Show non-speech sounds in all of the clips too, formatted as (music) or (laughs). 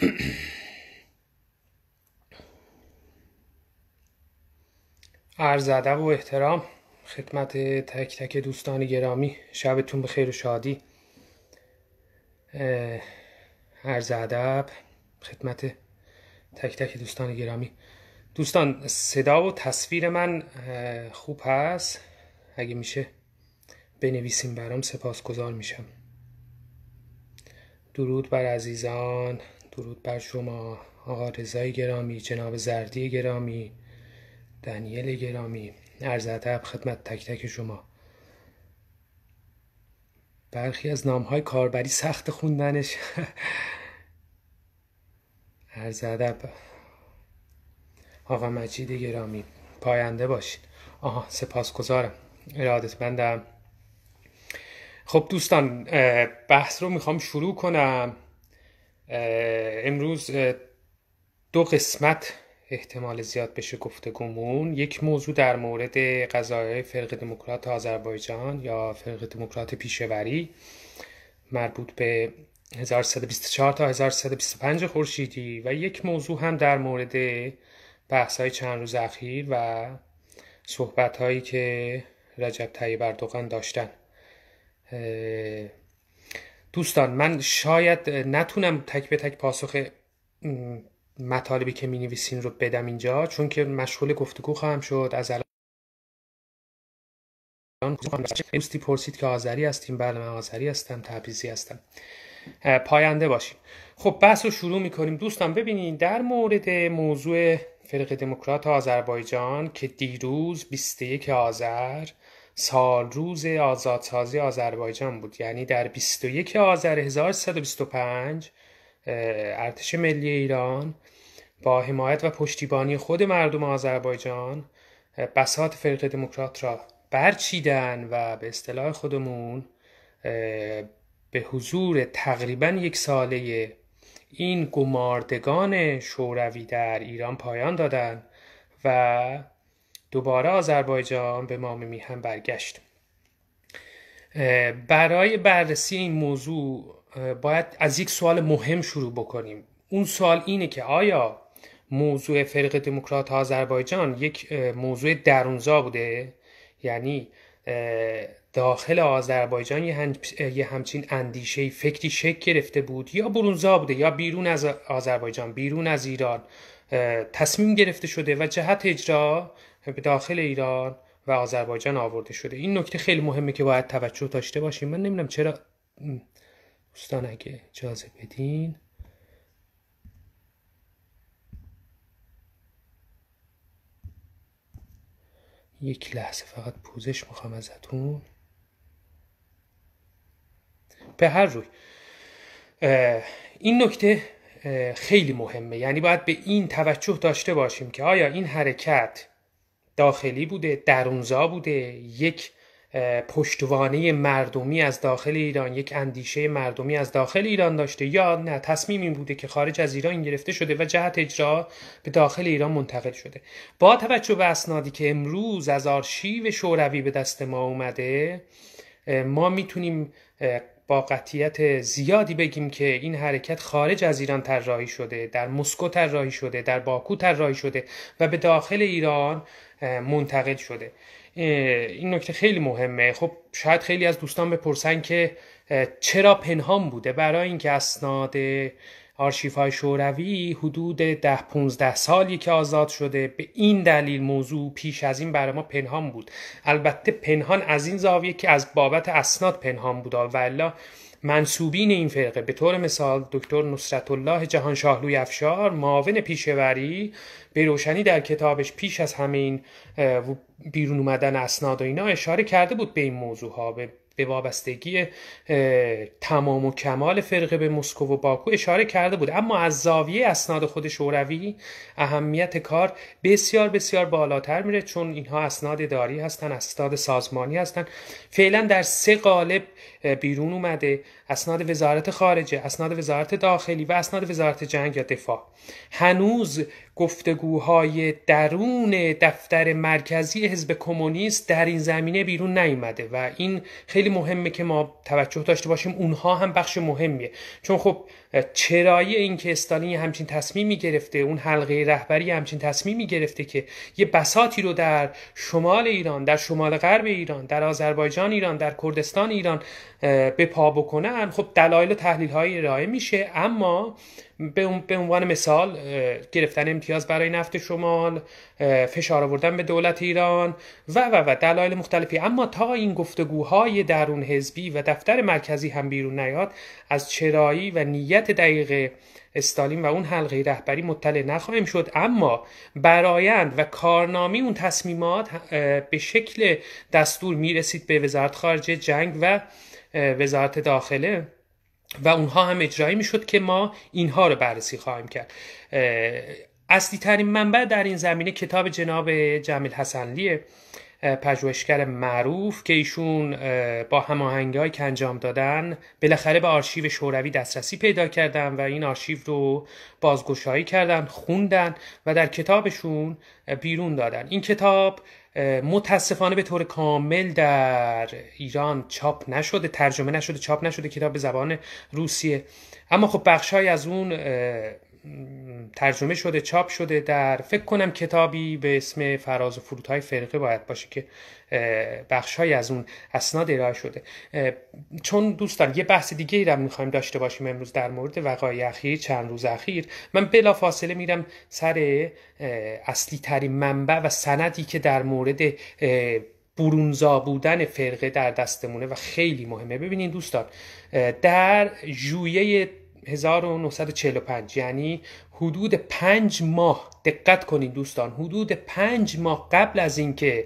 (clears throat) عرض ادب و احترام خدمت تک تک دوستان گرامی شبتون به خیر و شادی عرض ادب خدمت تک تک دوستان گرامی دوستان صدا و تصویر من خوب هست اگه میشه بنویسیم برام سپاسگزار میشم درود بر عزیزان درود بر شما آقا رضای گرامی جناب زردی گرامی دنیل گرامی عرض ادب خدمت تک تک شما برخی از نام های کاربری سخت خوندنش (laughs) عرض ادب آقا مجید گرامی پاینده باشید. آها سپاسگزارم بندم خب دوستان بحث رو میخوام شروع کنم امروز دو قسمت احتمال زیاد بشه گفتگومون یک موضوع در مورد قضای فرق دموکرات آذربایجان یا فرق دموکرات پیشوری مربوط به 1124 تا 1125 خورشیدی و یک موضوع هم در مورد بحث های چند روز اخیر و صحبت هایی که رجب طیب اردوغان داشتن دوستان من شاید نتونم تک به تک پاسخ مطالبی که می نویسین رو بدم اینجا چون که مشغول گفتگو خواهم شد از الان دوستی پرسید که آذری هستیم بله من آذری هستم تبریزی هستم پاینده باشیم خب بحث رو شروع میکنیم دوستان ببینید در مورد موضوع فرق دموکرات آذربایجان که دیروز 21 آذر سال روز آزادسازی آذربایجان بود یعنی در 21 آذر 1325 ارتش ملی ایران با حمایت و پشتیبانی خود مردم آذربایجان بسات فرقه دموکرات را برچیدن و به اصطلاح خودمون به حضور تقریبا یک ساله این گماردگان شوروی در ایران پایان دادن و دوباره آذربایجان به مام میهن برگشت برای بررسی این موضوع باید از یک سوال مهم شروع بکنیم اون سوال اینه که آیا موضوع فرق دموکرات آذربایجان یک موضوع درونزا بوده یعنی داخل آذربایجان یه همچین اندیشه فکری شکل گرفته بود یا برونزا بوده یا بیرون از آذربایجان بیرون از ایران تصمیم گرفته شده و جهت اجرا به داخل ایران و آذربایجان آورده شده این نکته خیلی مهمه که باید توجه داشته باشیم من نمیدونم چرا دوستان اگه اجازه بدین یک لحظه فقط پوزش میخوام ازتون به هر روی این نکته خیلی مهمه یعنی باید به این توجه داشته باشیم که آیا این حرکت داخلی بوده درونزا بوده یک پشتوانه مردمی از داخل ایران یک اندیشه مردمی از داخل ایران داشته یا نه تصمیم بوده که خارج از ایران گرفته شده و جهت اجرا به داخل ایران منتقل شده با توجه به اسنادی که امروز از آرشیو شوروی به دست ما اومده ما میتونیم با قطیت زیادی بگیم که این حرکت خارج از ایران طراحی شده در مسکو طراحی شده در باکو طراحی شده و به داخل ایران منتقل شده این نکته خیلی مهمه خب شاید خیلی از دوستان بپرسن که چرا پنهان بوده برای اینکه اسناد آرشیف های شوروی حدود ده 15 سالی که آزاد شده به این دلیل موضوع پیش از این برای ما پنهان بود البته پنهان از این زاویه که از بابت اسناد پنهان بود و منصوبین این فرقه به طور مثال دکتر نصرت الله جهان شاهلوی افشار معاون پیشوری به روشنی در کتابش پیش از همه این بیرون اومدن اسناد و اینا اشاره کرده بود به این موضوع ها به وابستگی تمام و کمال فرقه به مسکو و باکو اشاره کرده بود اما از زاویه اسناد خود شوروی اهمیت کار بسیار بسیار بالاتر میره چون اینها اسناد داری هستند اسناد سازمانی هستند فعلا در سه قالب بیرون اومده اسناد وزارت خارجه اسناد وزارت داخلی و اسناد وزارت جنگ یا دفاع هنوز گفتگوهای درون دفتر مرکزی حزب کمونیست در این زمینه بیرون نیومده و این خیلی مهمه که ما توجه داشته باشیم اونها هم بخش مهمیه چون خب چرایی این که استالین همچین تصمیمی گرفته اون حلقه رهبری همچین تصمیمی گرفته که یه بساتی رو در شمال ایران در شمال غرب ایران در آذربایجان ایران در کردستان ایران به پا بکنن خب دلایل و تحلیل های ارائه میشه اما به, عنوان مثال گرفتن امتیاز برای نفت شمال فشار آوردن به دولت ایران و و و دلایل مختلفی اما تا این گفتگوهای درون حزبی و دفتر مرکزی هم بیرون نیاد از چرایی و نیت دقیق استالین و اون حلقه رهبری مطلع نخواهیم شد اما برایند و کارنامی اون تصمیمات به شکل دستور میرسید به وزارت خارجه جنگ و وزارت داخله و اونها هم اجرایی میشد که ما اینها رو بررسی خواهیم کرد اصلی ترین منبع در این زمینه کتاب جناب جمیل حسنلیه پژوهشگر معروف که ایشون با هماهنگی که انجام دادن بالاخره به آرشیو شوروی دسترسی پیدا کردن و این آرشیو رو بازگشایی کردن خوندن و در کتابشون بیرون دادن این کتاب متاسفانه به طور کامل در ایران چاپ نشده ترجمه نشده چاپ نشده کتاب به زبان روسیه اما خب بخشهایی از اون ترجمه شده چاپ شده در فکر کنم کتابی به اسم فراز و فرودهای فرقه باید باشه که بخشهایی از اون اسناد ارائه شده چون دوستان یه بحث دیگه ای رو میخوایم داشته باشیم امروز در مورد وقایع اخیر چند روز اخیر من بلا فاصله میرم سر اصلی ترین منبع و سندی که در مورد برونزا بودن فرقه در دستمونه و خیلی مهمه ببینین دوستان در ژوئیه 1945 یعنی حدود پنج ماه دقت کنید دوستان حدود پنج ماه قبل از اینکه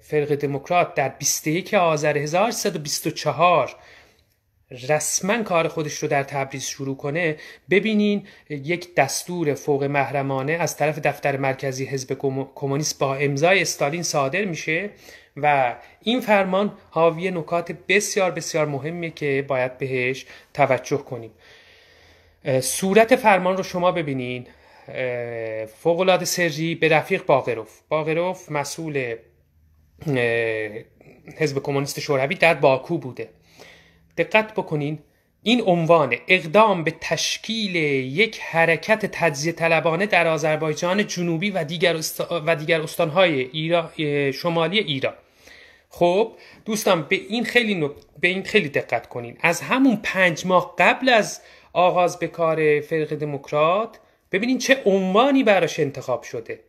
فرق دموکرات در 21 آذر 1324 رسما کار خودش رو در تبریز شروع کنه ببینین یک دستور فوق محرمانه از طرف دفتر مرکزی حزب کمونیست با امضای استالین صادر میشه و این فرمان حاوی نکات بسیار بسیار مهمیه که باید بهش توجه کنیم صورت فرمان رو شما ببینین فوقلاد سری به رفیق باقروف باقروف مسئول حزب کمونیست شوروی در باکو بوده دقت بکنین این عنوان اقدام به تشکیل یک حرکت تجزیه طلبانه در آذربایجان جنوبی و دیگر, و دیگر استانهای شمالی ایران خب دوستان به این خیلی به این خیلی دقت کنین از همون پنج ماه قبل از آغاز به کار فرق دموکرات ببینین چه عنوانی براش انتخاب شده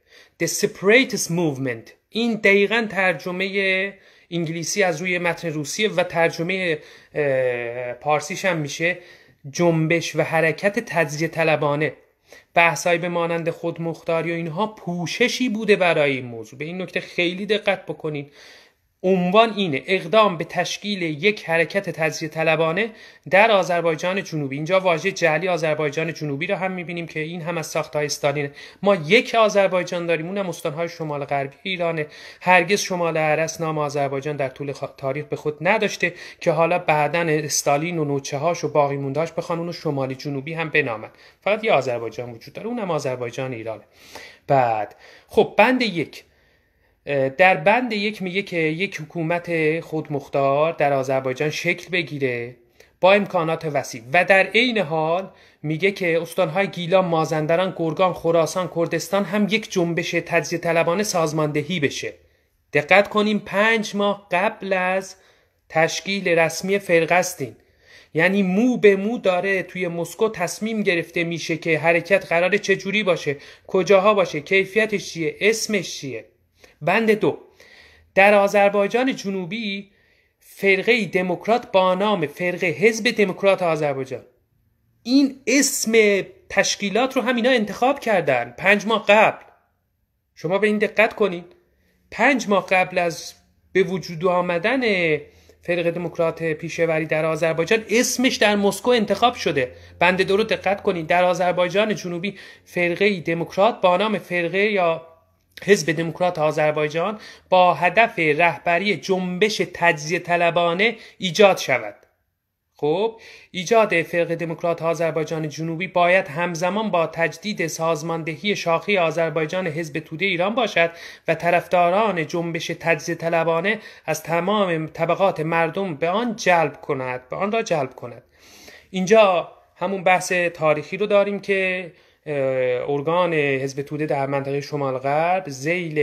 The Separatist Movement این دقیقا ترجمه انگلیسی از روی متن روسیه و ترجمه پارسیش هم میشه جنبش و حرکت تجزیه طلبانه بحثایی به مانند خودمختاری و اینها پوششی بوده برای این موضوع به این نکته خیلی دقت بکنین عنوان اینه اقدام به تشکیل یک حرکت تجزیه طلبانه در آذربایجان جنوبی اینجا واژه جعلی آذربایجان جنوبی رو هم میبینیم که این هم از ساختهای استالینه ما یک آذربایجان داریم اونم استانهای شمال غربی ایرانه هرگز شمال عرس نام آذربایجان در طول تاریخ به خود نداشته که حالا بعدن استالین و نوچه هاش و باقی مونداش به اونو شمالی جنوبی هم بنامن فقط یه آذربایجان وجود داره اونم آذربایجان ایرانه بعد خب بند یک در بند یک میگه که یک حکومت خودمختار در آذربایجان شکل بگیره با امکانات وسیع و در عین حال میگه که استانهای گیلان، مازندران، گرگان، خراسان، کردستان هم یک جنبش تجزیه طلبانه سازماندهی بشه. دقت کنیم پنج ماه قبل از تشکیل رسمی فرقستین یعنی مو به مو داره توی مسکو تصمیم گرفته میشه که حرکت قراره چجوری باشه کجاها باشه کیفیتش چیه اسمش چیه بند دو در آذربایجان جنوبی فرقه دموکرات با نام فرقه حزب دموکرات آذربایجان این اسم تشکیلات رو همینا انتخاب کردن پنج ماه قبل شما به این دقت کنید پنج ماه قبل از به وجود آمدن فرق دموکرات پیشوری در آذربایجان اسمش در مسکو انتخاب شده بنده دو رو دقت کنید در آذربایجان جنوبی فرقه دموکرات با نام فرقه یا حزب دموکرات آذربایجان با هدف رهبری جنبش تجزیه طلبانه ایجاد شود خب ایجاد فرق دموکرات آذربایجان جنوبی باید همزمان با تجدید سازماندهی شاخی آذربایجان حزب توده ایران باشد و طرفداران جنبش تجزیه طلبانه از تمام طبقات مردم به آن جلب کند به آن را جلب کند اینجا همون بحث تاریخی رو داریم که ارگان حزب توده در منطقه شمال غرب زیل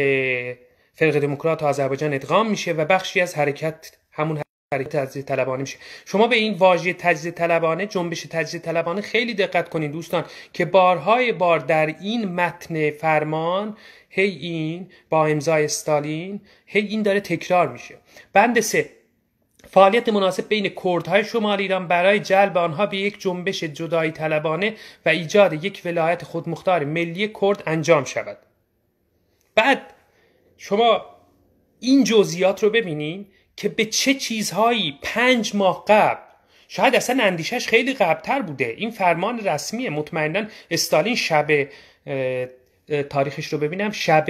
فرق دموکرات آذربایجان ادغام میشه و بخشی از حرکت همون حرکت تجزیه طلبانه میشه شما به این واژه تجزیه طلبانه جنبش تجزیه طلبانه خیلی دقت کنید دوستان که بارهای بار در این متن فرمان هی این با امضای استالین هی این داره تکرار میشه بند سه فعالیت مناسب بین کردهای شمال ایران برای جلب آنها به یک جنبش جدایی طلبانه و ایجاد یک ولایت خودمختار ملی کرد انجام شود بعد شما این جزئیات رو ببینید که به چه چیزهایی پنج ماه قبل شاید اصلا اندیشش خیلی قبلتر بوده این فرمان رسمی مطمئنا استالین شب تاریخش رو ببینم شب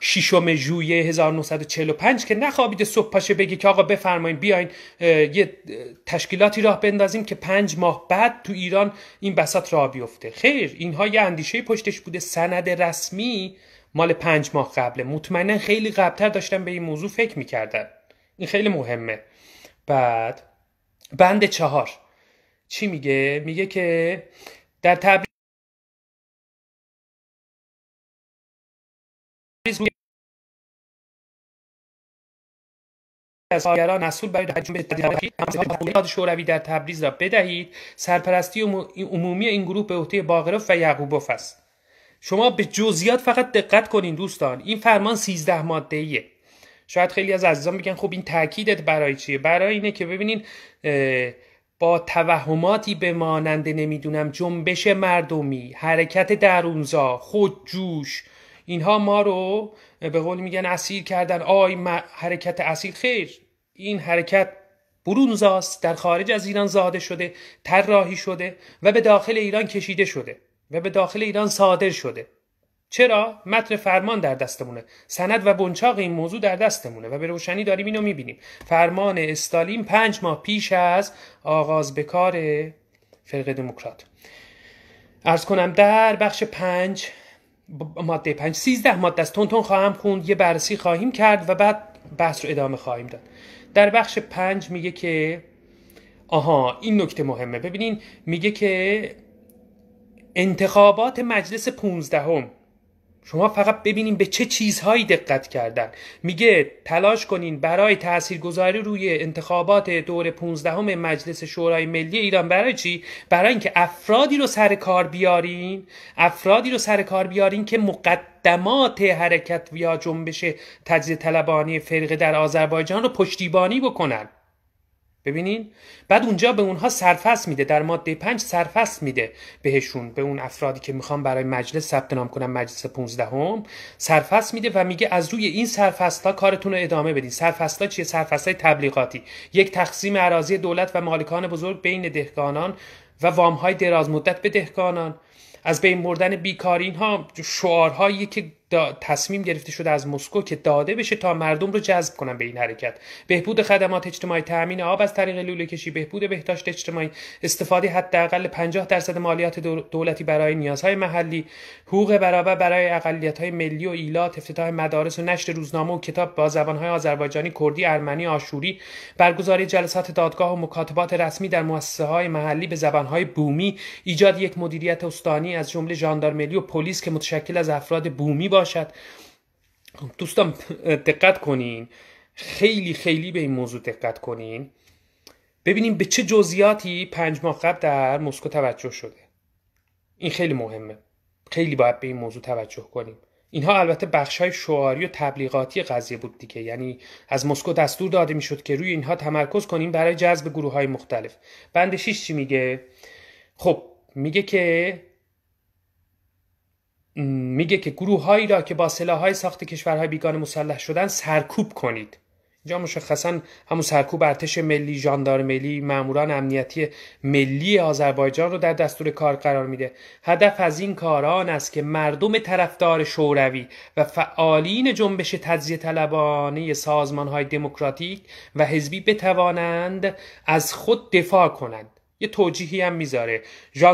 ششم ژوئیه 1945 که نخوابیده صبح پاشه بگی که آقا بفرمایید بیاین یه تشکیلاتی راه بندازیم که پنج ماه بعد تو ایران این بسات راه بیفته خیر اینها یه اندیشه پشتش بوده سند رسمی مال پنج ماه قبله مطمئنا خیلی قبلتر داشتن به این موضوع فکر میکردن این خیلی مهمه بعد بند چهار چی میگه؟ میگه که در تبریز از کارگران مسئول برای هجوم به شوروی در تبریز را بدهید سرپرستی عمومی این گروه به عهده باقرف و یعقوبوف است شما به جزئیات فقط دقت کنین دوستان این فرمان 13 ماده ایه شاید خیلی از عزیزان بگن خب این تاکیدت برای چیه برای اینه که ببینین با توهماتی به ماننده نمیدونم جنبش مردمی حرکت درونزا خودجوش اینها ما رو به قول میگن اسیر کردن آی حرکت اسیر خیر این حرکت برونزاست در خارج از ایران زاده شده طراحی شده و به داخل ایران کشیده شده و به داخل ایران صادر شده چرا متن فرمان در دستمونه سند و بنچاق این موضوع در دستمونه و به روشنی داریم اینو میبینیم فرمان استالین پنج ماه پیش از آغاز به کار فرق دموکرات ارز کنم در بخش پنج ماده پنج سیزده ماده است تون تون خواهم خوند یه بررسی خواهیم کرد و بعد بحث رو ادامه خواهیم داد در بخش پنج میگه که آها این نکته مهمه ببینین میگه که انتخابات مجلس پونزدهم شما فقط ببینیم به چه چیزهایی دقت کردن میگه تلاش کنین برای تاثیرگذاری روی انتخابات دور 15 مجلس شورای ملی ایران برای چی برای اینکه افرادی رو سر کار بیارین افرادی رو سر کار بیارین که مقدمات حرکت یا جنبش تجزیه طلبانی فرقه در آذربایجان رو پشتیبانی بکنن ببینین بعد اونجا به اونها سرفست میده در ماده پنج سرفست میده بهشون به اون افرادی که میخوام برای مجلس ثبت نام کنم مجلس 15 هم سرفست میده و میگه از روی این ها کارتون رو ادامه بدین سرفست ها چیه های تبلیغاتی یک تقسیم اراضی دولت و مالکان بزرگ بین دهکانان و وام های دراز مدت به دهکانان، از بین بردن بیکارین ها شعارهایی که تصمیم گرفته شده از مسکو که داده بشه تا مردم رو جذب کنن به این حرکت بهبود خدمات اجتماعی تامین آب از طریق لوله کشی بهبود بهداشت اجتماعی استفاده حداقل 50 درصد مالیات دولتی برای نیازهای محلی حقوق برابر برای اقلیت‌های ملی و ایلات افتتاح مدارس و نشر روزنامه و کتاب با زبان‌های آذربایجانی کردی ارمنی آشوری برگزاری جلسات دادگاه و مکاتبات رسمی در های محلی به زبان‌های بومی ایجاد یک مدیریت استانی از جمله ژاندارمری و پلیس که متشکل از افراد بومی باشد دوستان دقت کنین خیلی خیلی به این موضوع دقت کنین ببینیم به چه جزئیاتی پنج ماه قبل در مسکو توجه شده این خیلی مهمه خیلی باید به این موضوع توجه کنیم اینها البته بخش های شعاری و تبلیغاتی قضیه بود دیگه یعنی از مسکو دستور داده میشد که روی اینها تمرکز کنیم برای جذب گروه های مختلف بند 6 چی میگه خب میگه که میگه که گروه هایی را که با های ساخت کشورهای بیگانه مسلح شدن سرکوب کنید اینجا مشخصا همون سرکوب ارتش ملی ژاندار ملی ماموران امنیتی ملی آذربایجان رو در دستور کار قرار میده هدف از این کاران است که مردم طرفدار شوروی و فعالین جنبش تجزیه طلبانه سازمان های دموکراتیک و حزبی بتوانند از خود دفاع کنند یه توجیهی هم میذاره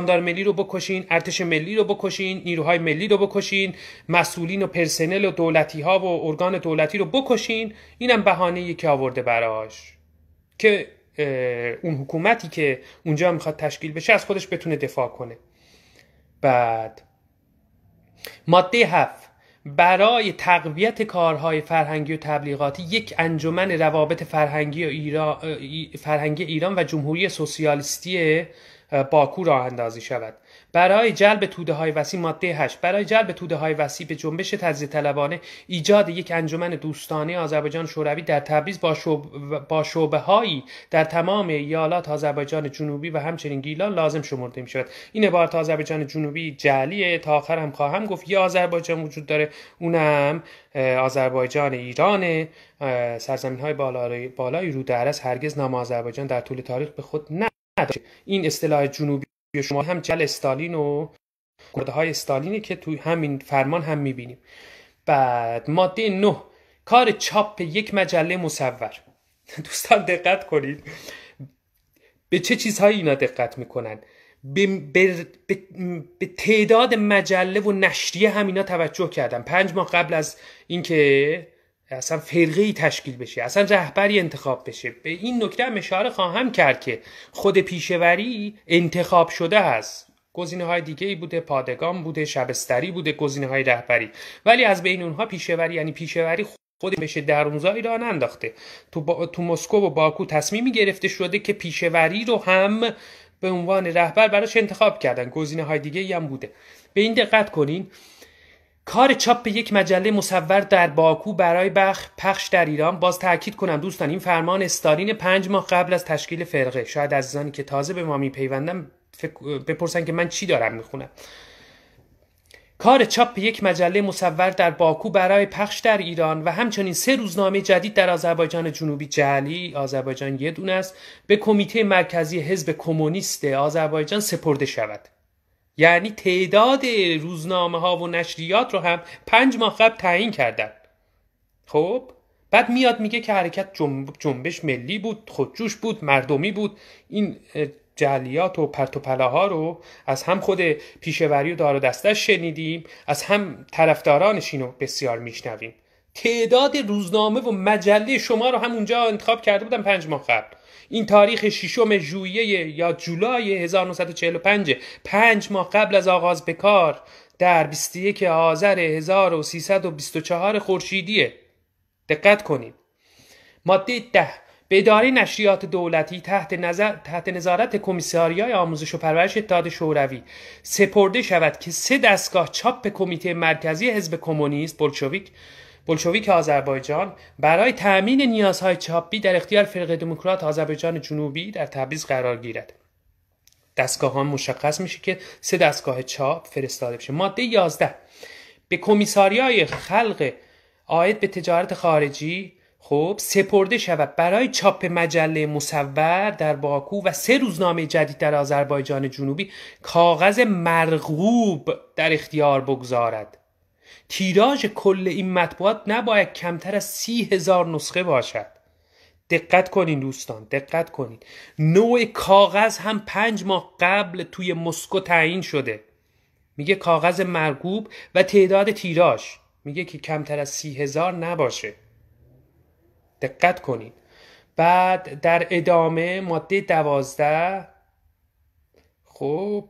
ملی رو بکشین ارتش ملی رو بکشین نیروهای ملی رو بکشین مسئولین و پرسنل و دولتی ها و ارگان دولتی رو بکشین اینم بهانه که آورده براش که اون حکومتی که اونجا میخواد تشکیل بشه از خودش بتونه دفاع کنه بعد ماده هفت برای تقویت کارهای فرهنگی و تبلیغاتی یک انجمن روابط فرهنگی, ایران، ایران و جمهوری سوسیالیستی باکو راه اندازی شود برای جلب توده های وسیع ماده 8 برای جلب توده های وسیع به جنبش تجزیه طلبانه ایجاد یک انجمن دوستانه آذربایجان شوروی در تبریز با, شعبه هایی در تمام ایالات آذربایجان جنوبی و همچنین گیلان لازم شمرده می شود این عبارت آذربایجان جنوبی جعلیه تا آخر هم خواهم گفت یه آذربایجان وجود داره اونم آذربایجان ایرانه سرزمین های بالای رود هرگز نام آذربایجان در طول تاریخ به خود نداشته این اصطلاح جنوبی شما هم جل استالین و گرده های استالینه که توی همین فرمان هم میبینیم بعد ماده نه کار چاپ یک مجله مصور (laughs) دوستان دقت کنید به چه چیزهایی اینا دقت میکنن به, به،, به،, تعداد مجله و نشریه هم اینا توجه کردن پنج ماه قبل از اینکه اصلا فرقه ای تشکیل بشه اصلا رهبری انتخاب بشه به این نکته هم اشاره خواهم کرد که خود پیشوری انتخاب شده است گزینه های دیگه ای بوده پادگان بوده شبستری بوده گزینه های رهبری ولی از بین اونها پیشوری یعنی پیشوری خود بشه درونزایی را انداخته تو, با... تو مسکو و باکو تصمیمی گرفته شده که پیشوری رو هم به عنوان رهبر براش انتخاب کردن گزینه های دیگه هم بوده به این دقت کنین کار چاپ یک مجله مصور در باکو برای بخ پخش در ایران باز تاکید کنم دوستان این فرمان استارین پنج ماه قبل از تشکیل فرقه شاید از عزیزانی که تازه به ما میپیوندم بپرسن که من چی دارم میخونم کار چاپ یک مجله مصور در باکو برای پخش در ایران و همچنین سه روزنامه جدید در آذربایجان جنوبی جعلی آذربایجان یه دونه است به کمیته مرکزی حزب کمونیست آذربایجان سپرده شود یعنی تعداد روزنامه ها و نشریات رو هم پنج ماه قبل تعیین کردن خب بعد میاد میگه که حرکت جنبش ملی بود خودجوش بود مردمی بود این جلیات و پرت و رو از هم خود پیشوری و دار و دستش شنیدیم از هم طرفدارانش اینو بسیار میشنویم تعداد روزنامه و مجله شما رو هم اونجا انتخاب کرده بودن پنج ماه قبل این تاریخ ششم ژوئیه یا جولای 1945 پنج ماه قبل از آغاز به کار در 21 آذر 1324 خورشیدیه دقت کنید ماده ده به اداره نشریات دولتی تحت, تحت نظارت های آموزش و پرورش اتحاد شوروی سپرده شود که سه دستگاه چاپ کمیته مرکزی حزب کمونیست بلشویک بلشویک آذربایجان برای تأمین نیازهای چاپی در اختیار فرق دموکرات آذربایجان جنوبی در تبریز قرار گیرد دستگاه ها مشخص میشه که سه دستگاه چاپ فرستاده بشه ماده 11 به های خلق آید به تجارت خارجی خب سپرده شود برای چاپ مجله مصور در باکو و سه روزنامه جدید در آذربایجان جنوبی کاغذ مرغوب در اختیار بگذارد تیراژ کل این مطبوعات نباید کمتر از سی هزار نسخه باشد دقت کنین دوستان دقت کنین نوع کاغذ هم پنج ماه قبل توی مسکو تعیین شده میگه کاغذ مرگوب و تعداد تیراژ میگه که کمتر از سی هزار نباشه دقت کنین بعد در ادامه ماده دوازده خب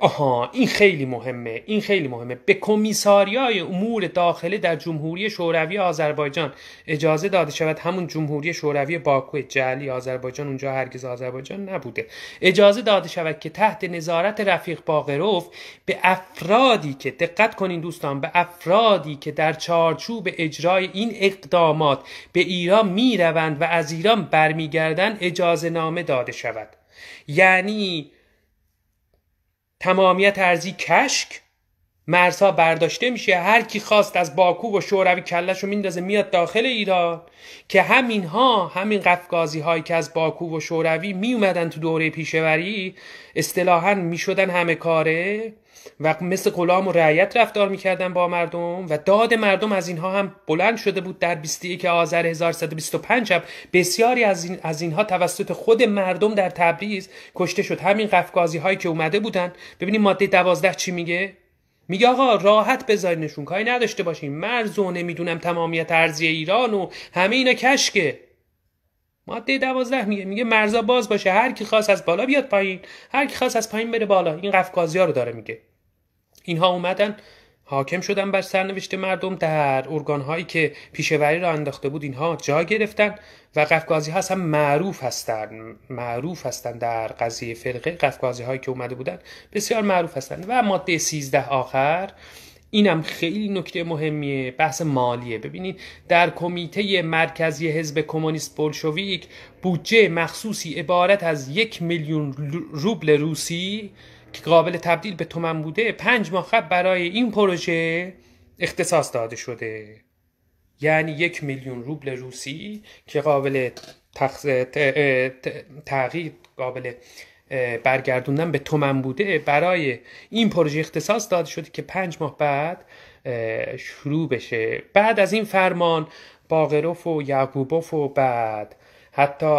آها این خیلی مهمه این خیلی مهمه به کمیساریای امور داخله در جمهوری شوروی آذربایجان اجازه داده شود همون جمهوری شوروی باکو جلی آذربایجان اونجا هرگز آذربایجان نبوده اجازه داده شود که تحت نظارت رفیق باقروف به افرادی که دقت کنین دوستان به افرادی که در چارچوب اجرای این اقدامات به ایران میروند و از ایران برمیگردند اجازه نامه داده شود یعنی تمامیت ارزی کشک مرزها برداشته میشه هر کی خواست از باکو و شوروی کلش رو میندازه میاد داخل ایران که همین ها همین قفقازی هایی که از باکو و شوروی میومدن تو دوره پیشوری اصطلاحا میشدن همه کاره و مثل غلام و رعیت رفتار میکردن با مردم و داد مردم از اینها هم بلند شده بود در 21 آذر 1125 هم بسیاری از, این از اینها توسط خود مردم در تبریز کشته شد همین قفقازی هایی که اومده بودن ببینید ماده دوازده چی میگه میگه آقا راحت بذارینشون کاری نداشته باشین مرز و نمیدونم تمامیت ارزی ایران و همه اینا کشکه ماده دوازده میگه میگه مرزا باز باشه هر کی خواست از بالا بیاد پایین هر کی خواست از پایین بره بالا این قفقازی ها رو داره میگه اینها اومدن حاکم شدن بر سرنوشت مردم در ارگان هایی که پیشوری را انداخته بود اینها جا گرفتن و قفقازی ها هم معروف هستن معروف هستند در قضیه فرقه قفقازی هایی که اومده بودن بسیار معروف هستند و ماده 13 آخر اینم خیلی نکته مهمیه بحث مالیه ببینید در کمیته مرکزی حزب کمونیست بولشویک بودجه مخصوصی عبارت از یک میلیون روبل روسی که قابل تبدیل به تومن بوده پنج ماه قبل برای این پروژه اختصاص داده شده یعنی یک میلیون روبل روسی که قابل تغییر قابل برگردوندن به تومن بوده برای این پروژه اختصاص داده شده که پنج ماه بعد شروع بشه بعد از این فرمان باغروف و یعقوبوف و بعد حتی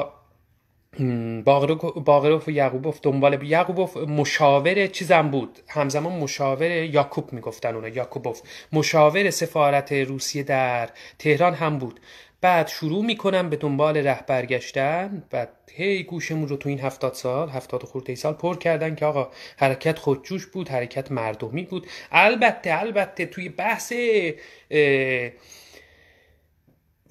باقروف و یعقوبوف دنبال یعقوبوف مشاور چیزم بود همزمان مشاور یاکوب میگفتن اونا یاکوبوف مشاور سفارت روسیه در تهران هم بود بعد شروع میکنم به دنبال رهبر گشتن و هی گوشمون رو تو این هفتاد سال هفتاد خورده سال پر کردن که آقا حرکت خودجوش بود حرکت مردمی بود البته البته توی بحث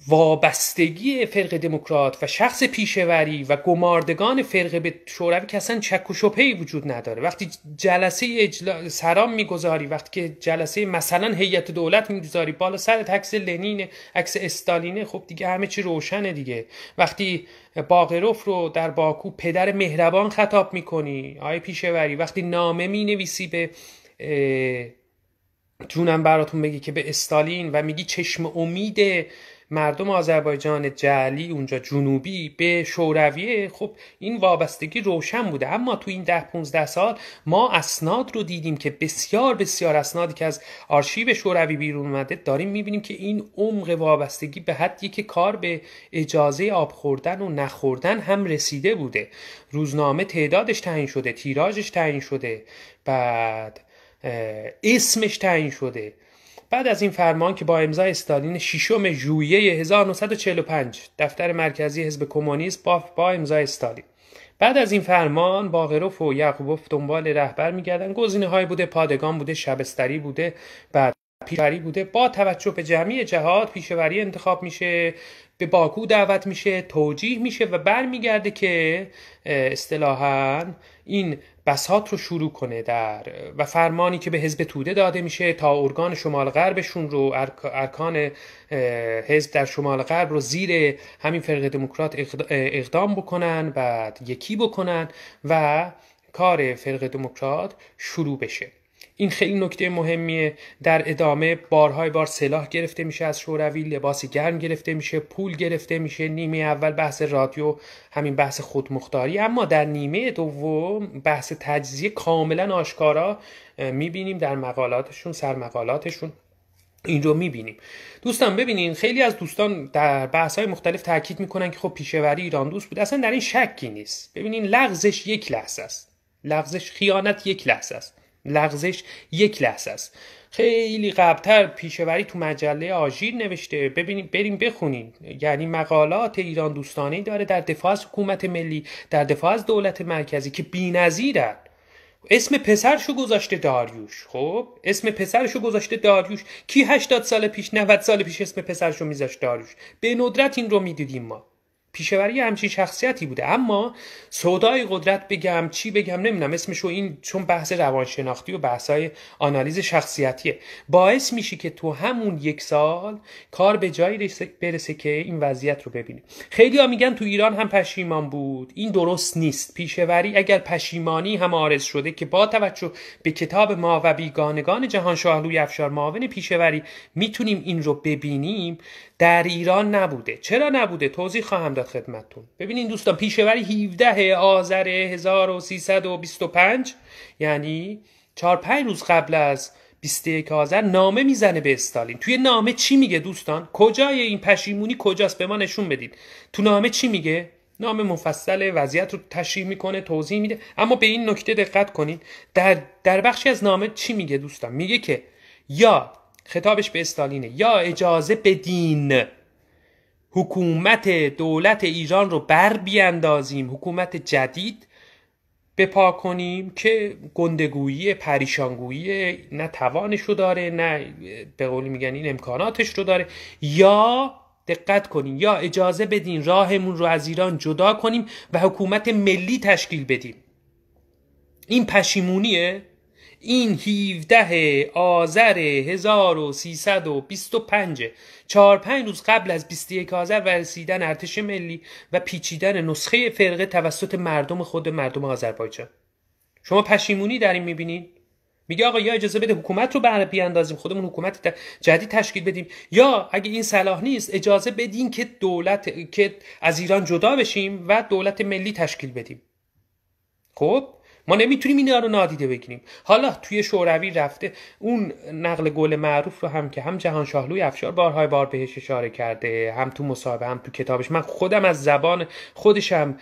وابستگی فرق دموکرات و شخص پیشوری و گماردگان فرق به شوروی که اصلا چک و شپهی وجود نداره وقتی جلسه اجلا... سرام میگذاری وقتی که جلسه مثلا هیئت دولت میگذاری بالا سر عکس لنین عکس استالینه خب دیگه همه چی روشنه دیگه وقتی باقروف رو در باکو پدر مهربان خطاب میکنی آیه پیشوری وقتی نامه مینویسی به جونم براتون بگی که به استالین و میگی چشم امید مردم آذربایجان جعلی اونجا جنوبی به شوروی خب این وابستگی روشن بوده اما تو این ده 15 سال ما اسناد رو دیدیم که بسیار بسیار اسنادی که از آرشیو شوروی بیرون اومده داریم میبینیم که این عمق وابستگی به حدی که کار به اجازه آب خوردن و نخوردن هم رسیده بوده روزنامه تعدادش تعیین شده تیراژش تعیین شده بعد اسمش تعیین شده بعد از این فرمان که با امضای استالین ششم ژوئیه 1945 دفتر مرکزی حزب کمونیست با, با امضای استالین بعد از این فرمان باغروف و یعقوبوف دنبال رهبر میگردن گزینه های بوده پادگان بوده شبستری بوده بعد پیشوری بوده با توجه به جمعی جهاد پیشوری انتخاب میشه به باکو دعوت میشه توجیه میشه و برمیگرده که اصطلاحاً این بسات رو شروع کنه در و فرمانی که به حزب توده داده میشه تا ارگان شمال غربشون رو ارکان حزب در شمال غرب رو زیر همین فرق دموکرات اقدام بکنن و یکی بکنن و کار فرق دموکرات شروع بشه این خیلی نکته مهمیه در ادامه بارهای بار سلاح گرفته میشه از شوروی لباس گرم گرفته میشه پول گرفته میشه نیمه اول بحث رادیو همین بحث خودمختاری اما در نیمه دوم بحث تجزیه کاملا آشکارا میبینیم در مقالاتشون سرمقالاتشون این رو میبینیم دوستان ببینین خیلی از دوستان در بحث های مختلف تاکید میکنن که خب پیشوری ایران دوست بود اصلا در این شکی نیست ببینین لغزش یک لحظه است لغزش خیانت یک لحظه است لغزش یک لحظه است خیلی قبلتر پیشوری تو مجله آژیر نوشته ببینیم بریم بخونیم یعنی مقالات ایران دوستانه داره در دفاع از حکومت ملی در دفاع از دولت مرکزی که بی‌نظیرن اسم پسرشو گذاشته داریوش خب اسم پسرشو گذاشته داریوش کی 80 سال پیش 90 سال پیش اسم پسرشو میذاشت داریوش به ندرت این رو میدیدیم ما پیشوری همچین شخصیتی بوده اما سودای قدرت بگم چی بگم نمیدونم رو این چون بحث روانشناختی و بحثای آنالیز شخصیتیه باعث میشه که تو همون یک سال کار به جایی برسه که این وضعیت رو ببینیم خیلی ها میگن تو ایران هم پشیمان بود این درست نیست پیشوری اگر پشیمانی هم آرز شده که با توجه به کتاب ما و بیگانگان جهان شاهلوی افشار معاون پیشوری میتونیم این رو ببینیم در ایران نبوده چرا نبوده توضیح خواهم بیاد خدمتتون ببینین دوستان پیشوری 17 آذر 1325 یعنی 4 5 روز قبل از 21 آذر نامه میزنه به استالین توی نامه چی میگه دوستان کجای این پشیمونی کجاست به ما نشون بدید تو نامه چی میگه نامه مفصل وضعیت رو تشریح میکنه توضیح میده اما به این نکته دقت کنید در, در بخشی از نامه چی میگه دوستان میگه که یا خطابش به استالینه یا اجازه بدین حکومت دولت ایران رو بر بیاندازیم حکومت جدید بپا کنیم که گندگویی پریشانگویی نه توانش رو داره نه به قولی میگن این امکاناتش رو داره یا دقت کنیم یا اجازه بدین راهمون رو از ایران جدا کنیم و حکومت ملی تشکیل بدیم این پشیمونیه این 17 آذر 1325 4 5 روز قبل از 21 آذر و رسیدن ارتش ملی و پیچیدن نسخه فرقه توسط مردم خود مردم آذربایجان شما پشیمونی در این میبینید میگه آقا یا اجازه بده حکومت رو بر بیاندازیم خودمون حکومت جدید تشکیل بدیم یا اگه این صلاح نیست اجازه بدین که دولت که از ایران جدا بشیم و دولت ملی تشکیل بدیم خب ما نمیتونیم اینا رو نادیده بگیریم حالا توی شوروی رفته اون نقل گل معروف رو هم که هم جهان شاهلوی افشار بارهای بار بهش اشاره کرده هم تو مصاحبه هم تو کتابش من خودم از زبان خودشم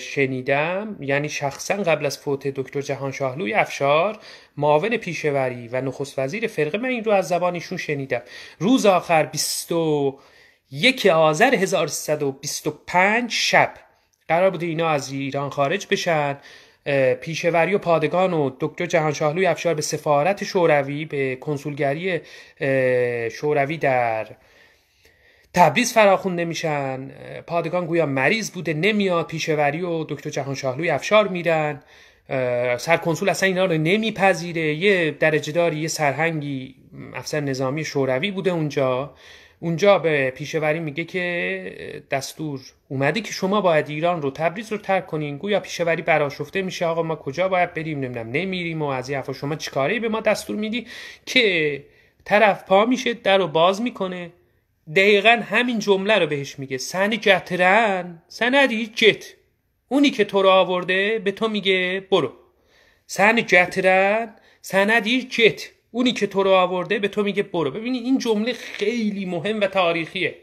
شنیدم یعنی شخصا قبل از فوت دکتر جهان شاهلوی افشار معاون پیشوری و نخست وزیر فرقه من این رو از زبانشون شنیدم روز آخر 21 آذر 1325 شب قرار بوده اینا از ایران خارج بشن پیشوری و پادگان و دکتر جهانشاهلوی افشار به سفارت شوروی به کنسولگری شوروی در تبریز فراخونده میشن پادگان گویا مریض بوده نمیاد پیشوری و دکتر جهانشاهلوی افشار میرن سرکنسول اصلا اینا رو نمیپذیره یه درجهداری یه سرهنگی افسر نظامی شوروی بوده اونجا اونجا به پیشوری میگه که دستور اومده که شما باید ایران رو تبریز رو ترک کنین گویا پیشوری براشفته میشه آقا ما کجا باید بریم نمیدونم نمیریم و از حرفا شما چیکاره به ما دستور میدی که طرف پا میشه در رو باز میکنه دقیقا همین جمله رو بهش میگه سن جترن سندی جت اونی که تو رو آورده به تو میگه برو سن جترن سندی جت اونی که تو رو آورده به تو میگه برو ببینی این جمله خیلی مهم و تاریخیه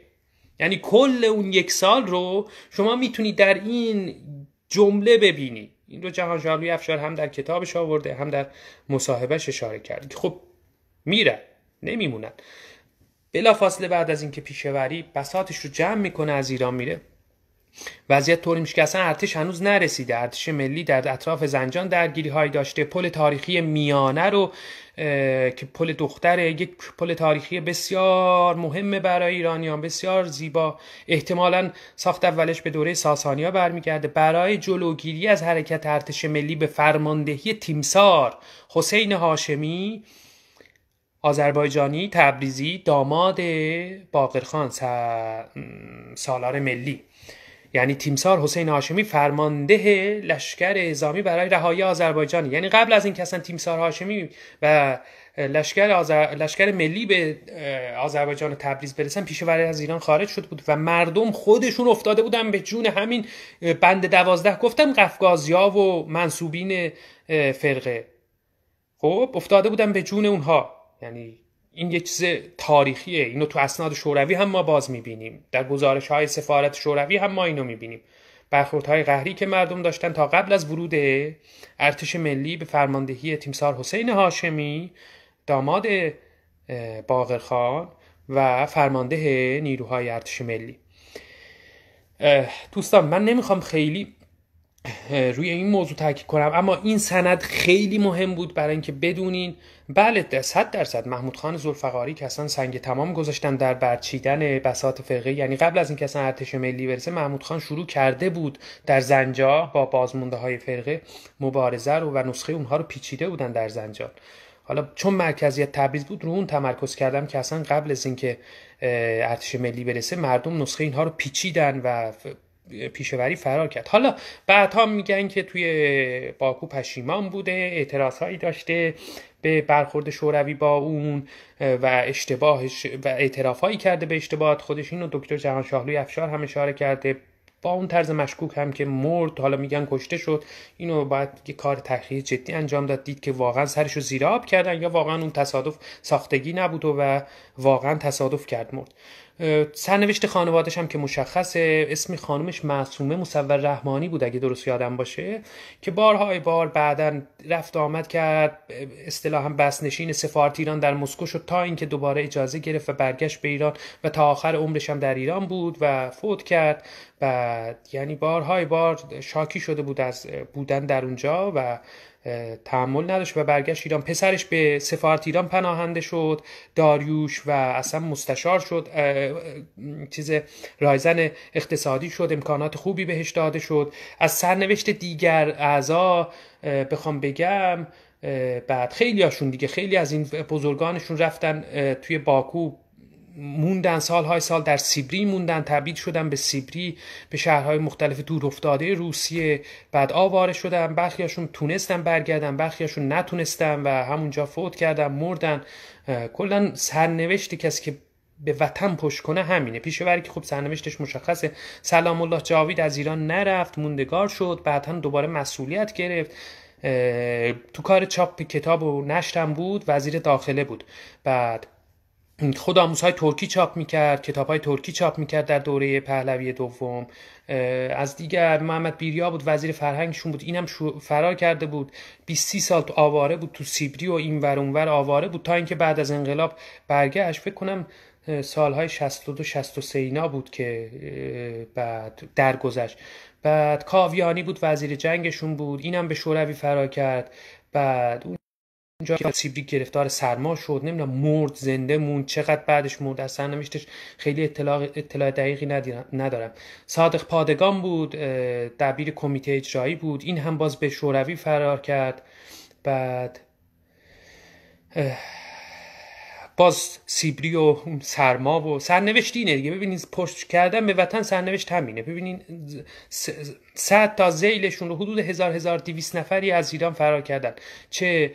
یعنی کل اون یک سال رو شما میتونی در این جمله ببینی این رو جهان جالوی افشار هم در کتابش آورده هم در مصاحبهش اشاره کرد خب میره نمیمونن بلا فاصله بعد از اینکه پیشوری بساتش رو جمع میکنه از ایران میره وضعیت طوری میشه که اصلا ارتش هنوز نرسیده ارتش ملی در اطراف زنجان درگیری های داشته پل تاریخی میانه رو که پل دختره یک پل تاریخی بسیار مهمه برای ایرانیان بسیار زیبا احتمالا ساخت اولش به دوره ساسانیا برمیگرده برای جلوگیری از حرکت ارتش ملی به فرماندهی تیمسار حسین هاشمی آذربایجانی تبریزی داماد باقرخان سالار ملی یعنی تیمسار حسین هاشمی فرمانده لشکر ازامی برای رهایی آذربایجان یعنی قبل از این کسان اصلا تیمسار هاشمی و لشکر, آزر... لشکر ملی به آذربایجان و تبریز برسن پیشوری از ایران خارج شده بود و مردم خودشون افتاده بودن به جون همین بند دوازده گفتم قفقازیا و منصوبین فرقه خب افتاده بودن به جون اونها یعنی این یه چیز تاریخیه اینو تو اسناد شوروی هم ما باز میبینیم در گزارش های سفارت شوروی هم ما اینو میبینیم های قهری که مردم داشتن تا قبل از ورود ارتش ملی به فرماندهی تیمسار حسین هاشمی داماد باقرخان و فرمانده نیروهای ارتش ملی دوستان من نمیخوام خیلی روی این موضوع تاکید کنم اما این سند خیلی مهم بود برای اینکه بدونین بله صد درصد محمود خان زلفقاری که اصلا سنگ تمام گذاشتن در برچیدن بسات فرقه یعنی قبل از اینکه اصلا ارتش ملی برسه محمود خان شروع کرده بود در زنجان با بازمونده های فرقه مبارزه رو و نسخه اونها رو پیچیده بودن در زنجان حالا چون مرکزیت تبریز بود رو اون تمرکز کردم که اصلا قبل از اینکه ارتش ملی برسه مردم نسخه اینها رو پیچیدن و پیشوری فرار کرد حالا بعدها میگن که توی باکو پشیمان بوده اعتراض هایی داشته به برخورد شوروی با اون و اشتباهش و اعتراف هایی کرده به اشتباهات خودش اینو دکتر جهان شاهلوی افشار هم اشاره کرده با اون طرز مشکوک هم که مرد حالا میگن کشته شد اینو باید یه کار تحقیق جدی انجام داد دید که واقعا سرشو زیر آب کردن یا واقعا اون تصادف ساختگی نبود و, و واقعا تصادف کرد مرد سرنوشت خانوادش هم که مشخصه اسم خانومش معصومه مصور رحمانی بود اگه درست یادم باشه که بارهای بار بعدا رفت آمد کرد اصطلاحا بسنشین سفارت ایران در مسکو شد تا اینکه دوباره اجازه گرفت و برگشت به ایران و تا آخر عمرش هم در ایران بود و فوت کرد و یعنی بارهای بار شاکی شده بود از بودن در اونجا و تحمل نداشت و برگشت ایران پسرش به سفارت ایران پناهنده شد داریوش و اصلا مستشار شد چیز رایزن اقتصادی شد امکانات خوبی بهش داده شد از سرنوشت دیگر اعضا بخوام بگم بعد خیلی هاشون دیگه خیلی از این بزرگانشون رفتن توی باکو موندن سالهای سال در سیبری موندن تبدیل شدن به سیبری به شهرهای مختلف دور افتاده روسیه بعد آواره شدن برخیاشون تونستن برگردن برخیاشون نتونستن و همونجا فوت کردن مردن کلا سرنوشت کسی که به وطن پشت کنه همینه پیشوری که خب سرنوشتش مشخصه سلام الله جاوید از ایران نرفت موندگار شد هم دوباره مسئولیت گرفت تو کار چاپ کتاب و نشتم بود وزیر داخله بود بعد خود آموزهای ترکی چاپ میکرد کتاب های ترکی چاپ میکرد در دوره پهلوی دوم از دیگر محمد بیریا بود وزیر فرهنگشون بود اینم فرار کرده بود 20 30 سال تو آواره بود تو سیبری و این ور اونور آواره بود تا اینکه بعد از انقلاب برگشت فکر کنم سالهای 62 63 اینا بود که بعد درگذشت بعد کاویانی بود وزیر جنگشون بود اینم به شوروی فرار کرد بعد اونجا که سیبری گرفتار سرما شد نمیدونم مرد زنده مون چقدر بعدش مرد از سرنوشتش خیلی اطلاع, اطلاع دقیقی ندارم صادق پادگان بود دبیر کمیته اجرایی بود این هم باز به شوروی فرار کرد بعد باز سیبری و سرما و سرنوشت اینه دیگه ببینید پشت کردن به وطن سرنوشت همینه ببینین صد تا زیلشون رو حدود هزار هزار دیویس نفری از ایران فرار کردن چه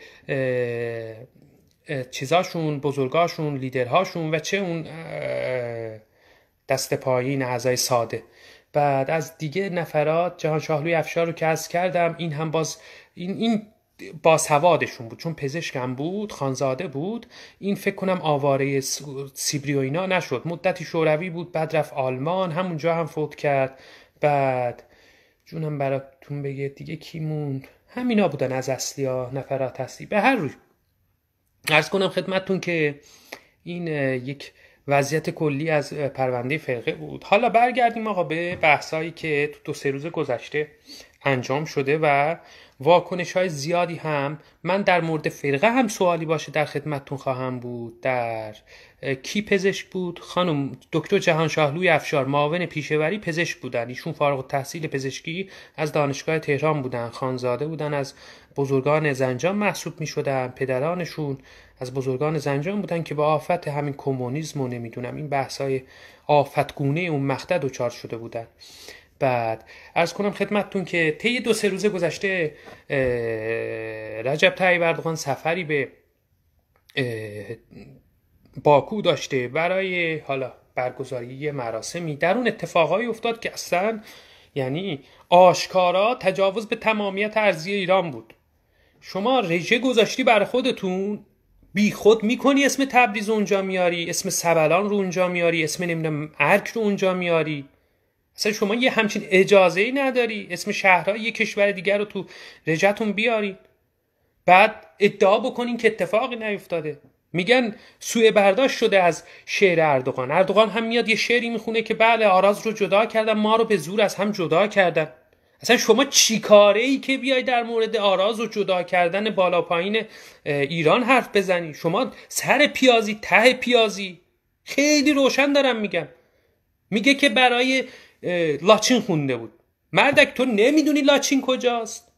چیزاشون بزرگاشون لیدرهاشون و چه اون دست پایین اعضای ساده بعد از دیگه نفرات جهان شاهلوی افشار رو کسب کردم این هم باز این, این باسوادشون بود چون پزشکم بود خانزاده بود این فکر کنم آواره سیبری و اینا نشد مدتی شوروی بود بعد رفت آلمان همونجا هم فوت کرد بعد جونم براتون بگه دیگه کی موند همینا بودن از اصلی ها نفرات اصلی به هر روی ارز کنم خدمتتون که این یک وضعیت کلی از پرونده فرقه بود حالا برگردیم آقا به بحثایی که تو دو سه روز گذشته انجام شده و واکنش های زیادی هم من در مورد فرقه هم سوالی باشه در خدمتتون خواهم بود در کی پزشک بود خانم دکتر جهان شاهلوی افشار معاون پیشوری پزشک بودن ایشون فارغ تحصیل پزشکی از دانشگاه تهران بودن خانزاده بودن از بزرگان زنجان محسوب می شدن پدرانشون از بزرگان زنجان بودن که با آفت همین کمونیسم و نمیدونم این بحث های آفتگونه اون مقطع دچار شده بودن بعد ارز کنم خدمتتون که طی دو سه روز گذشته رجب تایی اردوغان سفری به باکو داشته برای حالا برگزاری مراسمی در اون اتفاقهایی افتاد که اصلا یعنی آشکارا تجاوز به تمامیت ارزی ایران بود شما رژه گذاشتی بر خودتون بی خود میکنی اسم تبریز اونجا میاری اسم سبلان رو اونجا میاری اسم نمیدونم ارک رو اونجا میاری مثلا شما یه همچین اجازه ای نداری اسم شهرهای یه کشور دیگر رو تو رجتون بیاری؟ بعد ادعا بکنین که اتفاقی نیفتاده میگن سوء برداشت شده از شعر اردوغان اردوغان هم میاد یه شعری میخونه که بله آراز رو جدا کردن ما رو به زور از هم جدا کردن اصلا شما کاره ای که بیای در مورد آراز و جدا کردن بالا پایین ایران حرف بزنی شما سر پیازی ته پیازی خیلی روشن دارم میگم میگه که برای لاچین خونده بود مردک تو نمیدونی لاچین کجاست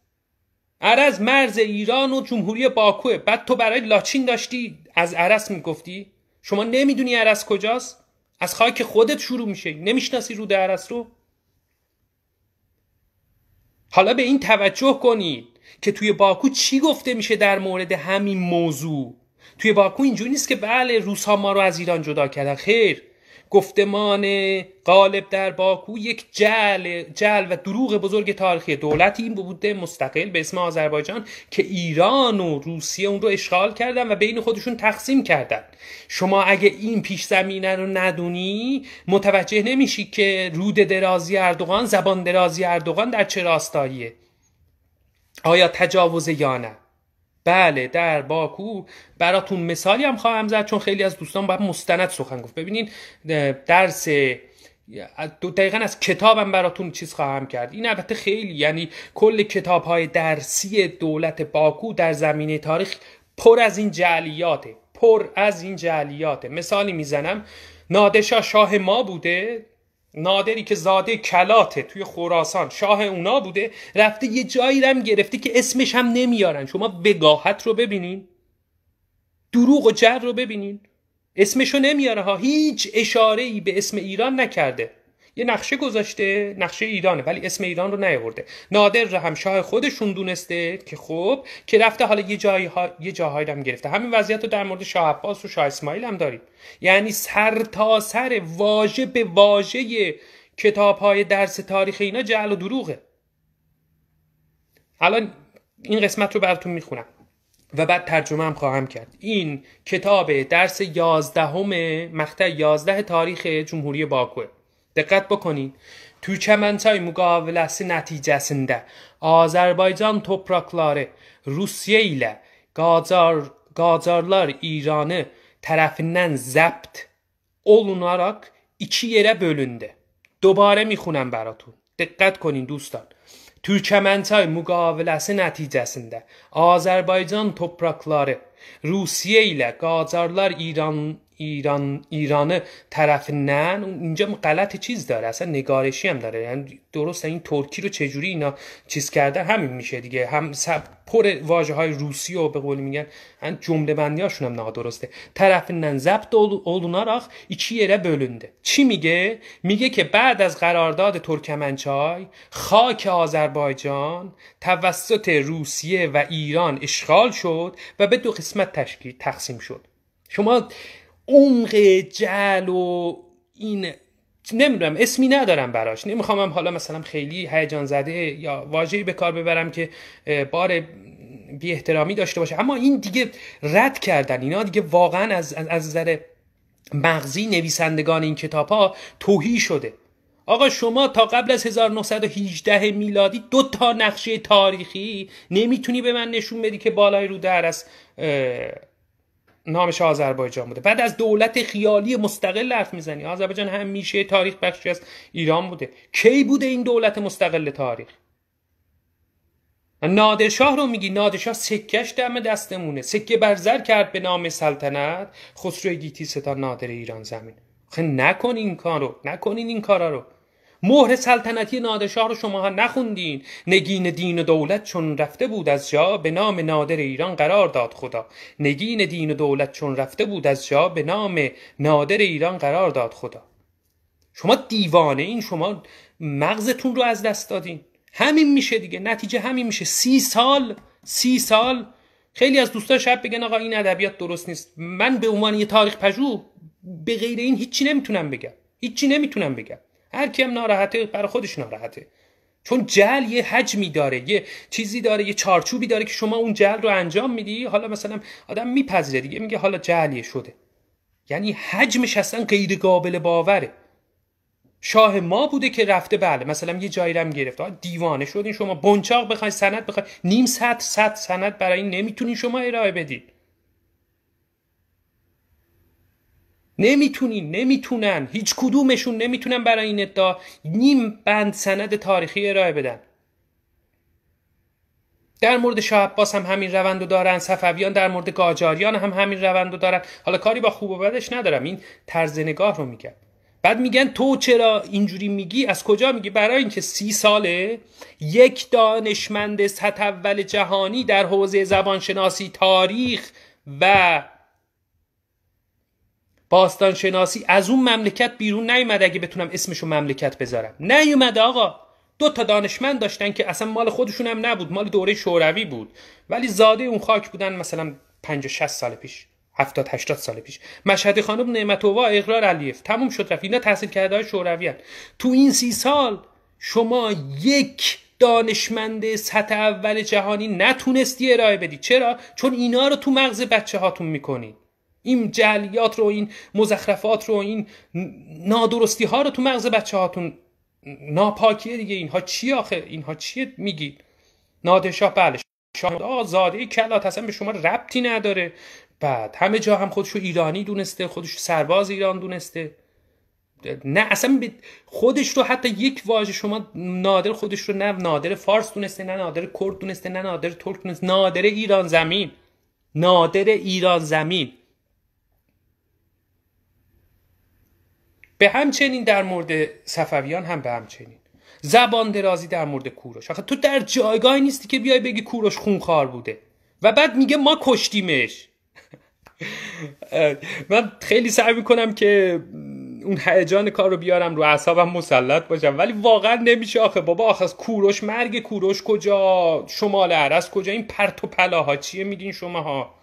عرض مرز ایران و جمهوری باکوه بعد تو برای لاچین داشتی از عرس میگفتی شما نمیدونی عرس کجاست از خاک خودت شروع میشه نمیشناسی رود عرس رو حالا به این توجه کنید که توی باکو چی گفته میشه در مورد همین موضوع توی باکو اینجوری نیست که بله روس ها ما رو از ایران جدا کردن خیر گفتمان قالب در باکو یک جل و دروغ بزرگ تاریخی دولتی این بوده مستقل به اسم آذربایجان که ایران و روسیه اون رو اشغال کردن و بین خودشون تقسیم کردن شما اگه این پیش زمینه رو ندونی متوجه نمیشی که رود درازی اردوغان زبان درازی اردوغان در چه راستاییه آیا تجاوز یا نه بله در باکو براتون مثالی هم خواهم زد چون خیلی از دوستان باید مستند سخن گفت ببینین درس دو دقیقا از کتابم براتون چیز خواهم کرد این البته خیلی یعنی کل کتاب های درسی دولت باکو در زمینه تاریخ پر از این جعلیاته پر از این جعلیاته مثالی میزنم نادشا شاه ما بوده نادری که زاده کلاته توی خراسان شاه اونا بوده رفته یه جایی رم گرفته که اسمش هم نمیارن شما بگاهت رو ببینین دروغ و جر رو ببینین اسمشو نمیاره ها هیچ اشاره ای به اسم ایران نکرده یه نقشه گذاشته نقشه ایرانه ولی اسم ایران رو نیاورده نادر رو هم شاه خودشون دونسته که خب که رفته حالا یه جایی ها... یه جاهایی هم گرفته همین وضعیت رو در مورد شاه عباس و شاه اسماعیل هم داریم یعنی سر تا سر واژه به واژه کتاب های درس تاریخ اینا جعل و دروغه الان این قسمت رو براتون میخونم و بعد ترجمه هم خواهم کرد این کتاب درس یازدهم مقطع یازده تاریخ جمهوری باکوه دقت بکنین تو چمنچای müqaviləsi nəticəsində Azərbaycan torpaqları Rusiya ilə Qacar Qacarlar İranı tərəfindən zəbt olunaraq iki yerə bölündü. Dobarə mixunam bəratun. Diqqət konin dostlar. Türkmənçay müqaviləsi nəticəsində Azərbaycan torpaqları Rusiya ilə Qacarlar İran ایران ایرانه طرف نن اینجا غلط چیز داره اصلا نگارشی هم داره یعنی درست این ترکی رو چجوری اینا چیز کردن همین میشه دیگه هم سب پر واجه های روسی و به قول میگن یعنی جمله بندی هاشون هم نادرسته زبط اولونا راخ iki یره بلنده چی میگه میگه که بعد از قرارداد ترکمنچای خاک آذربایجان توسط روسیه و ایران اشغال شد و به دو قسمت تشکیل تقسیم شد شما عمق جل و این نمیدونم اسمی ندارم براش نمیخوام حالا مثلا خیلی هیجان زده یا واژه‌ای به کار ببرم که بار بی احترامی داشته باشه اما این دیگه رد کردن اینا دیگه واقعا از از نظر مغزی نویسندگان این کتاب ها توهی شده آقا شما تا قبل از 1918 میلادی دو تا نقشه تاریخی نمیتونی به من نشون بدی که بالای رو در از نامش آذربایجان بوده بعد از دولت خیالی مستقل حرف میزنی آذربایجان همیشه تاریخ بخشی از ایران بوده کی بوده این دولت مستقل تاریخ نادرشاه رو میگی نادرشاه سکهش دم دستمونه سکه برزر کرد به نام سلطنت خسرو گیتی ستا نادر ایران زمین خیلی نکنین این کار رو نکنین این کارا رو مهر سلطنتی نادرشاه رو شماها نخوندین نگین دین و دولت چون رفته بود از جا به نام نادر ایران قرار داد خدا نگین دین و دولت چون رفته بود از جا به نام نادر ایران قرار داد خدا شما دیوانه این شما مغزتون رو از دست دادین همین میشه دیگه نتیجه همین میشه سی سال سی سال خیلی از دوستان شب بگن آقا این ادبیات درست نیست من به عنوان یه تاریخ پژوه به غیر این هیچی نمیتونم بگم هیچی نمیتونم بگم هر هم ناراحته برای خودش ناراحته چون جل یه حجمی داره یه چیزی داره یه چارچوبی داره که شما اون جل رو انجام میدی حالا مثلا آدم میپذیره دیگه میگه حالا جلیه شده یعنی حجمش اصلا غیر قابل باوره شاه ما بوده که رفته بله مثلا یه جایی رم گرفته دیوانه شدین شما بنچاق بخواید سند بخواید نیم صد صد سند برای این نمیتونین شما ارائه بدید نمیتونین نمیتونن هیچ کدومشون نمیتونن برای این ادعا نیم بند سند تاریخی ارائه بدن در مورد شاه عباس هم همین روند رو دارن صفویان در مورد قاجاریان هم همین روند رو دارن حالا کاری با خوب و بدش ندارم این طرز نگاه رو میگن بعد میگن تو چرا اینجوری میگی از کجا میگی برای اینکه سی ساله یک دانشمند سطح اول جهانی در حوزه زبانشناسی تاریخ و باستان شناسی از اون مملکت بیرون نیومده اگه بتونم اسمشو مملکت بذارم نیومده آقا دو تا دانشمند داشتن که اصلا مال خودشون هم نبود مال دوره شوروی بود ولی زاده اون خاک بودن مثلا 50 60 سال پیش 70 80 سال پیش مشهد خانم نعمتووا اقرار علیف تموم شد رفت اینا تحصیل کرده های شوروی تو این سی سال شما یک دانشمند سطح اول جهانی نتونستی ارائه بدی چرا چون اینا رو تو مغز بچه هاتون میکنی این جلیات رو این مزخرفات رو این نادرستی ها رو تو مغز بچه هاتون ناپاکیه دیگه اینها چی آخه اینها چی میگید شاه بله شاه زاده کلات اصلا به شما ربطی نداره بعد همه جا هم خودشو ایرانی دونسته خودشو سرباز ایران دونسته نه اصلا خودش رو حتی یک واژه شما نادر خودش رو نه نادر فارس دونسته نه نادر کرد دونسته نه نادر ترک دونسته نادر ایران زمین نادر ایران زمین به همچنین در مورد صفویان هم به همچنین زبان درازی در مورد کوروش آخه تو در جایگاهی نیستی که بیای بگی کوروش خونخوار بوده و بعد میگه ما کشتیمش (laughs) من خیلی سعی میکنم که اون هیجان کار رو بیارم رو اعصابم مسلط باشم ولی واقعا نمیشه آخه بابا آخه از کوروش مرگ کوروش کجا شمال عرس کجا این پرت و پلاها چیه میگین شماها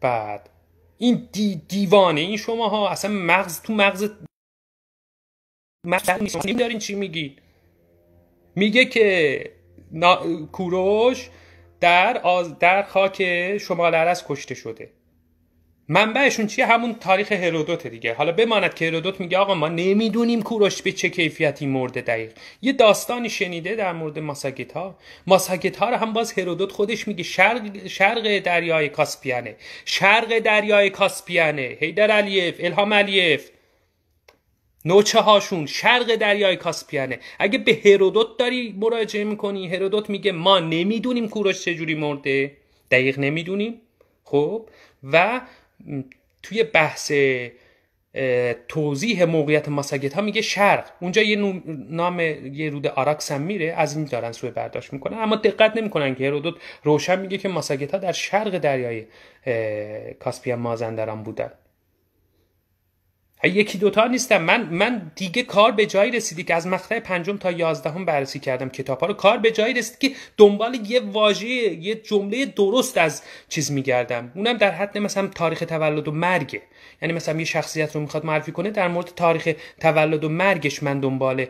بعد این دیوانه این شماها اصلا مغز تو مغز مثلا نیست دارین چی میگین میگه که نا... کوروش در آز... در خاک شمال عرض کشته شده منبعشون چیه همون تاریخ هرودوت دیگه حالا بماند که هرودوت میگه آقا ما نمیدونیم کوروش به چه کیفیتی مرده دقیق یه داستانی شنیده در مورد ماساگت ها ها رو هم باز هرودوت خودش میگه شرق, شرق دریای کاسپیانه شرق دریای کاسپیانه هیدر علیف الهام علیف نوچه هاشون شرق دریای کاسپیانه اگه به هرودوت داری مراجعه میکنی هرودوت میگه ما نمیدونیم کوروش چجوری مرده دقیق نمیدونیم خب و توی بحث توضیح موقعیت ماساگت ها میگه شرق اونجا یه نام یه رود آراکس هم میره از این دارن سوء برداشت میکنن اما دقت نمیکنن که هرودوت روشن میگه که ماساگت ها در شرق دریای کاسپیان مازندران بودن یکی دوتا نیستم من من دیگه کار به جایی رسیدی که از مقطع پنجم تا یازدهم بررسی کردم کتاب ها رو کار به جایی رسید که دنبال یه واژه یه جمله درست از چیز میگردم اونم در حد مثلا تاریخ تولد و مرگ یعنی مثلا یه شخصیت رو میخواد معرفی کنه در مورد تاریخ تولد و مرگش من دنبال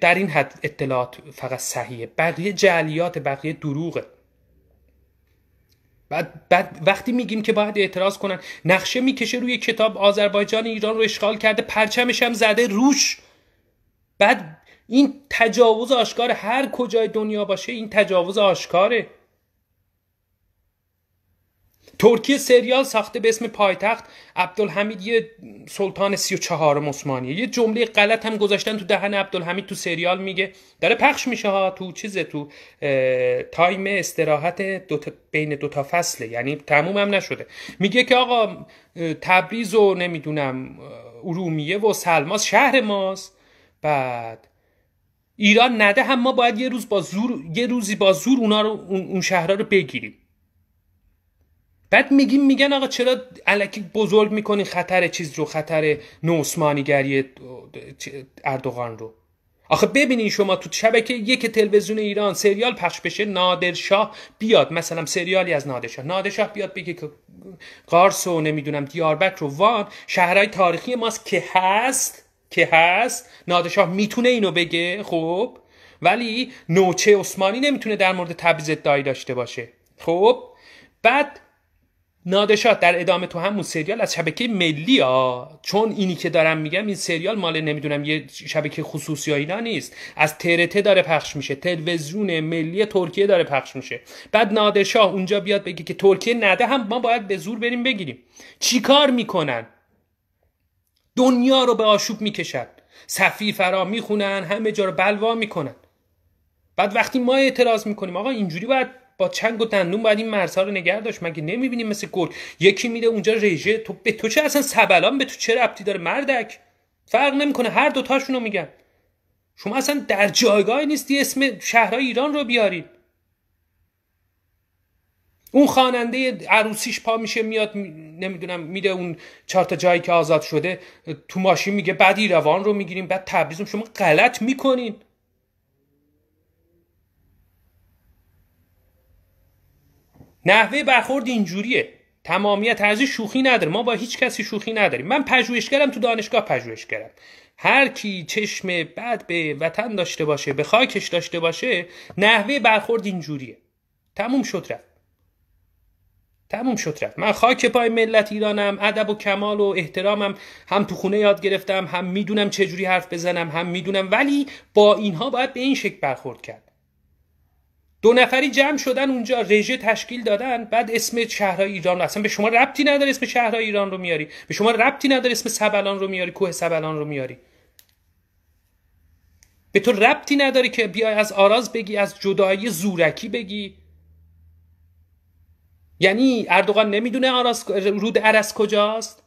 در این حد اطلاعات فقط صحیحه بقیه جعلیات بقیه دروغه بعد, بعد وقتی میگیم که باید اعتراض کنن نقشه میکشه روی کتاب آذربایجان ایران رو اشغال کرده پرچمش هم زده روش بعد این تجاوز آشکار هر کجای دنیا باشه این تجاوز آشکاره ترکیه سریال ساخته به اسم پایتخت عبدالحمید یه سلطان سی و چهارم عثمانیه یه جمله غلط هم گذاشتن تو دهن عبدالحمید تو سریال میگه داره پخش میشه ها تو چیزه تو تایم استراحت دو بین دوتا فصله یعنی تموم هم نشده میگه که آقا تبریز و نمیدونم ارومیه و سلماس شهر ماست بعد ایران نده هم ما باید یه روز با زور یه روزی با زور اونا رو اون شهرها رو بگیریم بعد میگیم میگن آقا چرا علکی بزرگ میکنی خطر چیز رو خطر نوسمانیگری اردوغان رو آخه ببینین شما تو شبکه یک تلویزیون ایران سریال پخش بشه نادرشاه بیاد مثلا سریالی از نادرشاه نادرشاه بیاد بگه که قارس و نمیدونم دیاربک رو وان شهرهای تاریخی ماست که هست که هست نادرشاه میتونه اینو بگه خب ولی نوچه عثمانی نمیتونه در مورد تبعیض ادعایی داشته باشه خب بعد نادشاه در ادامه تو همون سریال از شبکه ملی ها چون اینی که دارم میگم این سریال مال نمیدونم یه شبکه خصوصی اینا نیست از ترته داره پخش میشه تلویزیون ملی ترکیه داره پخش میشه بعد نادشاه اونجا بیاد بگه که ترکیه نده هم ما باید به زور بریم بگیریم چیکار میکنن دنیا رو به آشوب میکشن صفی فرا میخونن همه جا رو بلوا میکنن بعد وقتی ما اعتراض میکنیم آقا اینجوری باید با چنگ و دندون باید این مرزها رو نگه داشت مگه نمیبینی مثل گرگ یکی میده اونجا رژه تو به تو چه اصلا سبلان به تو چه ربطی داره مردک فرق نمیکنه هر دوتاشون رو میگن شما اصلا در جایگاهی نیستی اسم شهرهای ایران رو بیارین اون خواننده عروسیش پا میشه میاد نمیدونم میده اون چهار تا جایی که آزاد شده تو ماشین میگه بعد ایروان رو میگیریم بعد تبریزم شما غلط میکنین نحوه برخورد اینجوریه تمامیت ارزی شوخی نداره ما با هیچ کسی شوخی نداریم من پژوهشگرم تو دانشگاه پژوهشگرم هر کی چشم بد به وطن داشته باشه به خاکش داشته باشه نحوه برخورد اینجوریه تموم شد رفت تموم شد رفت من خاک پای ملت ایرانم ادب و کمال و احترامم هم تو خونه یاد گرفتم هم میدونم چجوری حرف بزنم هم میدونم ولی با اینها باید به این شکل برخورد کرد دو نفری جمع شدن اونجا رژه تشکیل دادن بعد اسم شهرهای ایران اصلا به شما ربطی نداره اسم شهرهای ایران رو میاری به شما ربطی نداره اسم سبلان رو میاری کوه سبلان رو میاری به تو ربطی نداره که بیای از آراز بگی از جدایی زورکی بگی یعنی اردوغان نمیدونه آراز رود عرس کجاست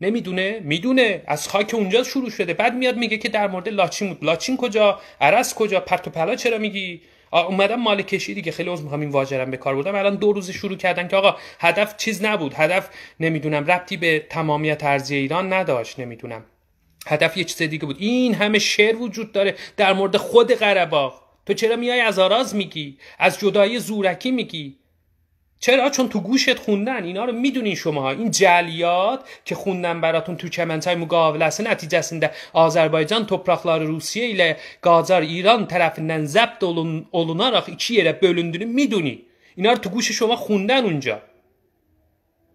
نمیدونه میدونه از خاک اونجا شروع شده بعد میاد میگه که در مورد لاچین بود لاچین کجا عرس کجا پرت پلا چرا میگی اومدم مال کشی دیگه خیلی عذر میخوام این واژرم به کار بردم الان دو روز شروع کردن که آقا هدف چیز نبود هدف نمیدونم ربطی به تمامیت ارزی ایران نداشت نمیدونم هدف یه چیز دیگه بود این همه شعر وجود داره در مورد خود قره تو چرا میای از آراز میگی از جدایی زورکی میگی چرا چون تو گوشت خوندن اینا رو میدونین شما این جلیات که خوندن براتون تو چمنتای مقاولس آزربایجان Azerbaycan toprakları روسیه، ilə ایران ایران tərəfindən اولونا olun, olunaraq iki yerə bölündüğünü میدونی اینا رو تو گوش شما خوندن اونجا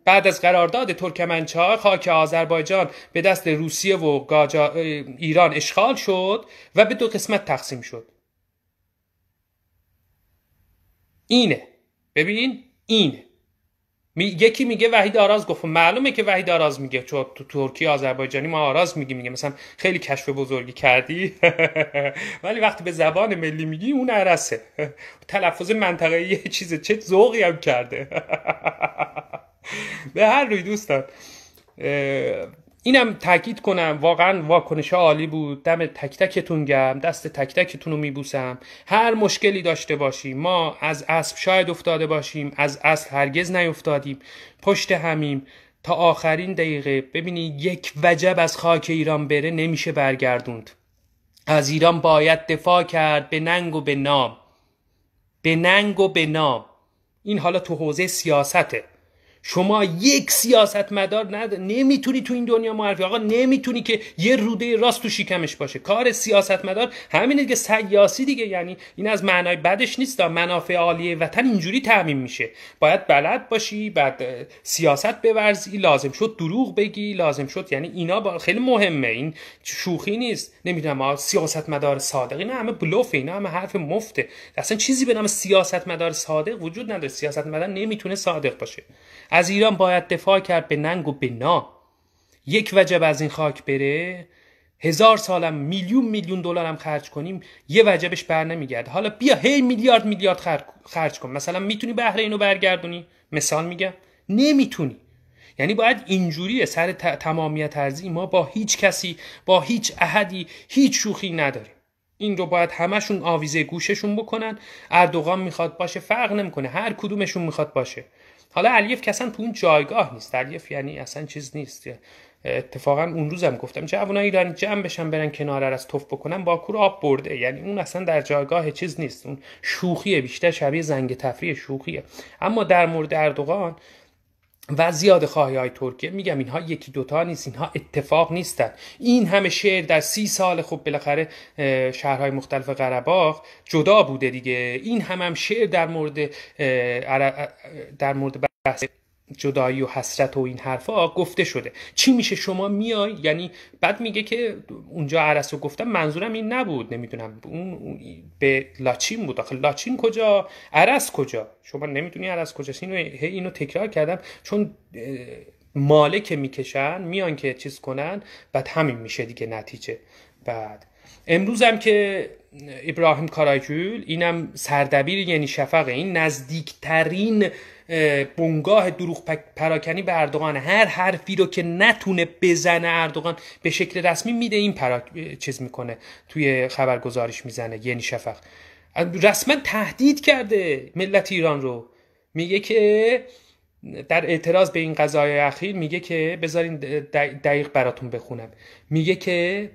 بعد از قرارداد ترکمنچای خاک آذربایجان به دست روسیه و گاجا ایران اشغال شد و به دو قسمت تقسیم شد اینه ببین این یکی میگه وحید آراز گفت معلومه که وحید آراز میگه چون تو ترکیه آذربایجانی ما آراز میگیم میگه مثلا خیلی کشف بزرگی کردی (laughs) ولی وقتی به زبان ملی میگی اون عرسه (laughs) تلفظ منطقه یه چیز چه ذوقی هم کرده (laughs) به هر روی دوستان اینم تاکید کنم واقعا واکنش عالی بود دم تک تکتون گم دست تک تکتون رو میبوسم هر مشکلی داشته باشیم ما از اسب شاید افتاده باشیم از اصل هرگز نیفتادیم پشت همیم تا آخرین دقیقه ببینی یک وجب از خاک ایران بره نمیشه برگردوند از ایران باید دفاع کرد به ننگ و به نام به ننگ و به نام این حالا تو حوزه سیاسته شما یک سیاستمدار ند... نمیتونی تو این دنیا معرفی آقا نمیتونی که یه روده راست تو شیکمش باشه کار سیاست مدار همینه دیگه سیاسی دیگه یعنی این از معنای بدش نیست منافع عالیه وطن اینجوری تعمین میشه باید بلد باشی بعد سیاست بورزی لازم شد دروغ بگی لازم شد یعنی اینا خیلی مهمه این شوخی نیست نمیدونم مدار صادق اینا همه بلوف اینا همه حرف مفته اصلا چیزی به نام سیاستمدار صادق وجود نداره سیاستمدار نمیتونه صادق باشه از ایران باید دفاع کرد به ننگ و به نا یک وجب از این خاک بره هزار سالم میلیون میلیون دلارم خرج کنیم یه وجبش بر نمیگرد حالا بیا هی میلیارد میلیارد خرج کن مثلا میتونی بهره اینو برگردونی مثال میگم نمیتونی یعنی باید اینجوری سر تمامیت ارزی ما با هیچ کسی با هیچ احدی هیچ شوخی نداریم این رو باید همشون آویزه گوششون بکنن اردوغان میخواد باشه فرق نمیکنه هر کدومشون میخواد باشه حالا علیف که اصلا تو اون جایگاه نیست علیف یعنی اصلا چیز نیست اتفاقا اون روزم گفتم چه دارن جمع بشن برن کنار از توف بکنن کور آب برده یعنی اون اصلا در جایگاه چیز نیست اون شوخیه بیشتر شبیه زنگ تفریح شوخیه اما در مورد اردوغان و زیاد خواهی های ترکیه میگم اینها یکی دوتا نیست اینها اتفاق نیستن این همه شعر در سی سال خب بالاخره شهرهای مختلف قرباق جدا بوده دیگه این هم هم شعر در مورد در مورد بحث جدایی و حسرت و این حرفا گفته شده چی میشه شما میای یعنی بعد میگه که اونجا عرس رو گفتم منظورم این نبود نمیدونم اون به لاچین بود آخه لاچین کجا عرس کجا شما نمیدونی عرس کجاست اینو اینو تکرار کردم چون ماله که میکشن میان که چیز کنن بعد همین میشه دیگه نتیجه بعد امروز هم که ابراهیم کاراکول اینم سردبیر یعنی شفق این نزدیکترین بنگاه دروغ پراکنی به اردوغان هر حرفی رو که نتونه بزنه اردوغان به شکل رسمی میده این چیز میکنه توی خبرگزاریش میزنه یعنی شفق رسما تهدید کرده ملت ایران رو میگه که در اعتراض به این قضایای اخیر میگه که بذارین دقیق براتون بخونم میگه که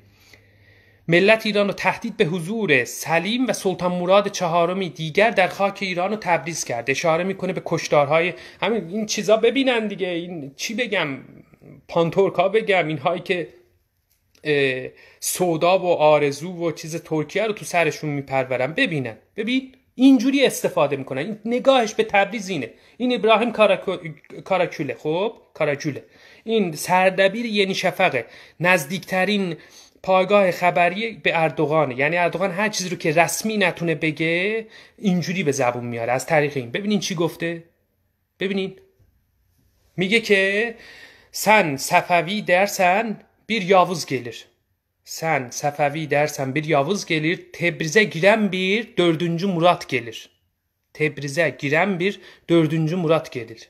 ملت ایران رو تهدید به حضور سلیم و سلطان مراد چهارمی دیگر در خاک ایران رو تبریز کرده اشاره میکنه به کشتارهای همین این چیزا ببینن دیگه این چی بگم پانتورکا بگم اینهایی که سودا و آرزو و چیز ترکیه رو تو سرشون میپرورن ببینن ببین اینجوری استفاده میکنن این نگاهش به تبریز اینه این ابراهیم کاراکوله خب کاراکوله این سردبیر ینی شفقه نزدیکترین پایگاه خبری به اردوغانه یعنی اردوغان هر چیزی رو که رسمی نتونه بگه اینجوری به زبون میاره از تاریخ این ببینین چی گفته ببینین میگه که سن صفوی درسن بیر یاوز گلیر سن صفوی درسن بیر یاوز گلیر تبریزه گیرن بیر دردنجو مراد گلیر تبریزه گیرن بیر دردنجو مراد گلیر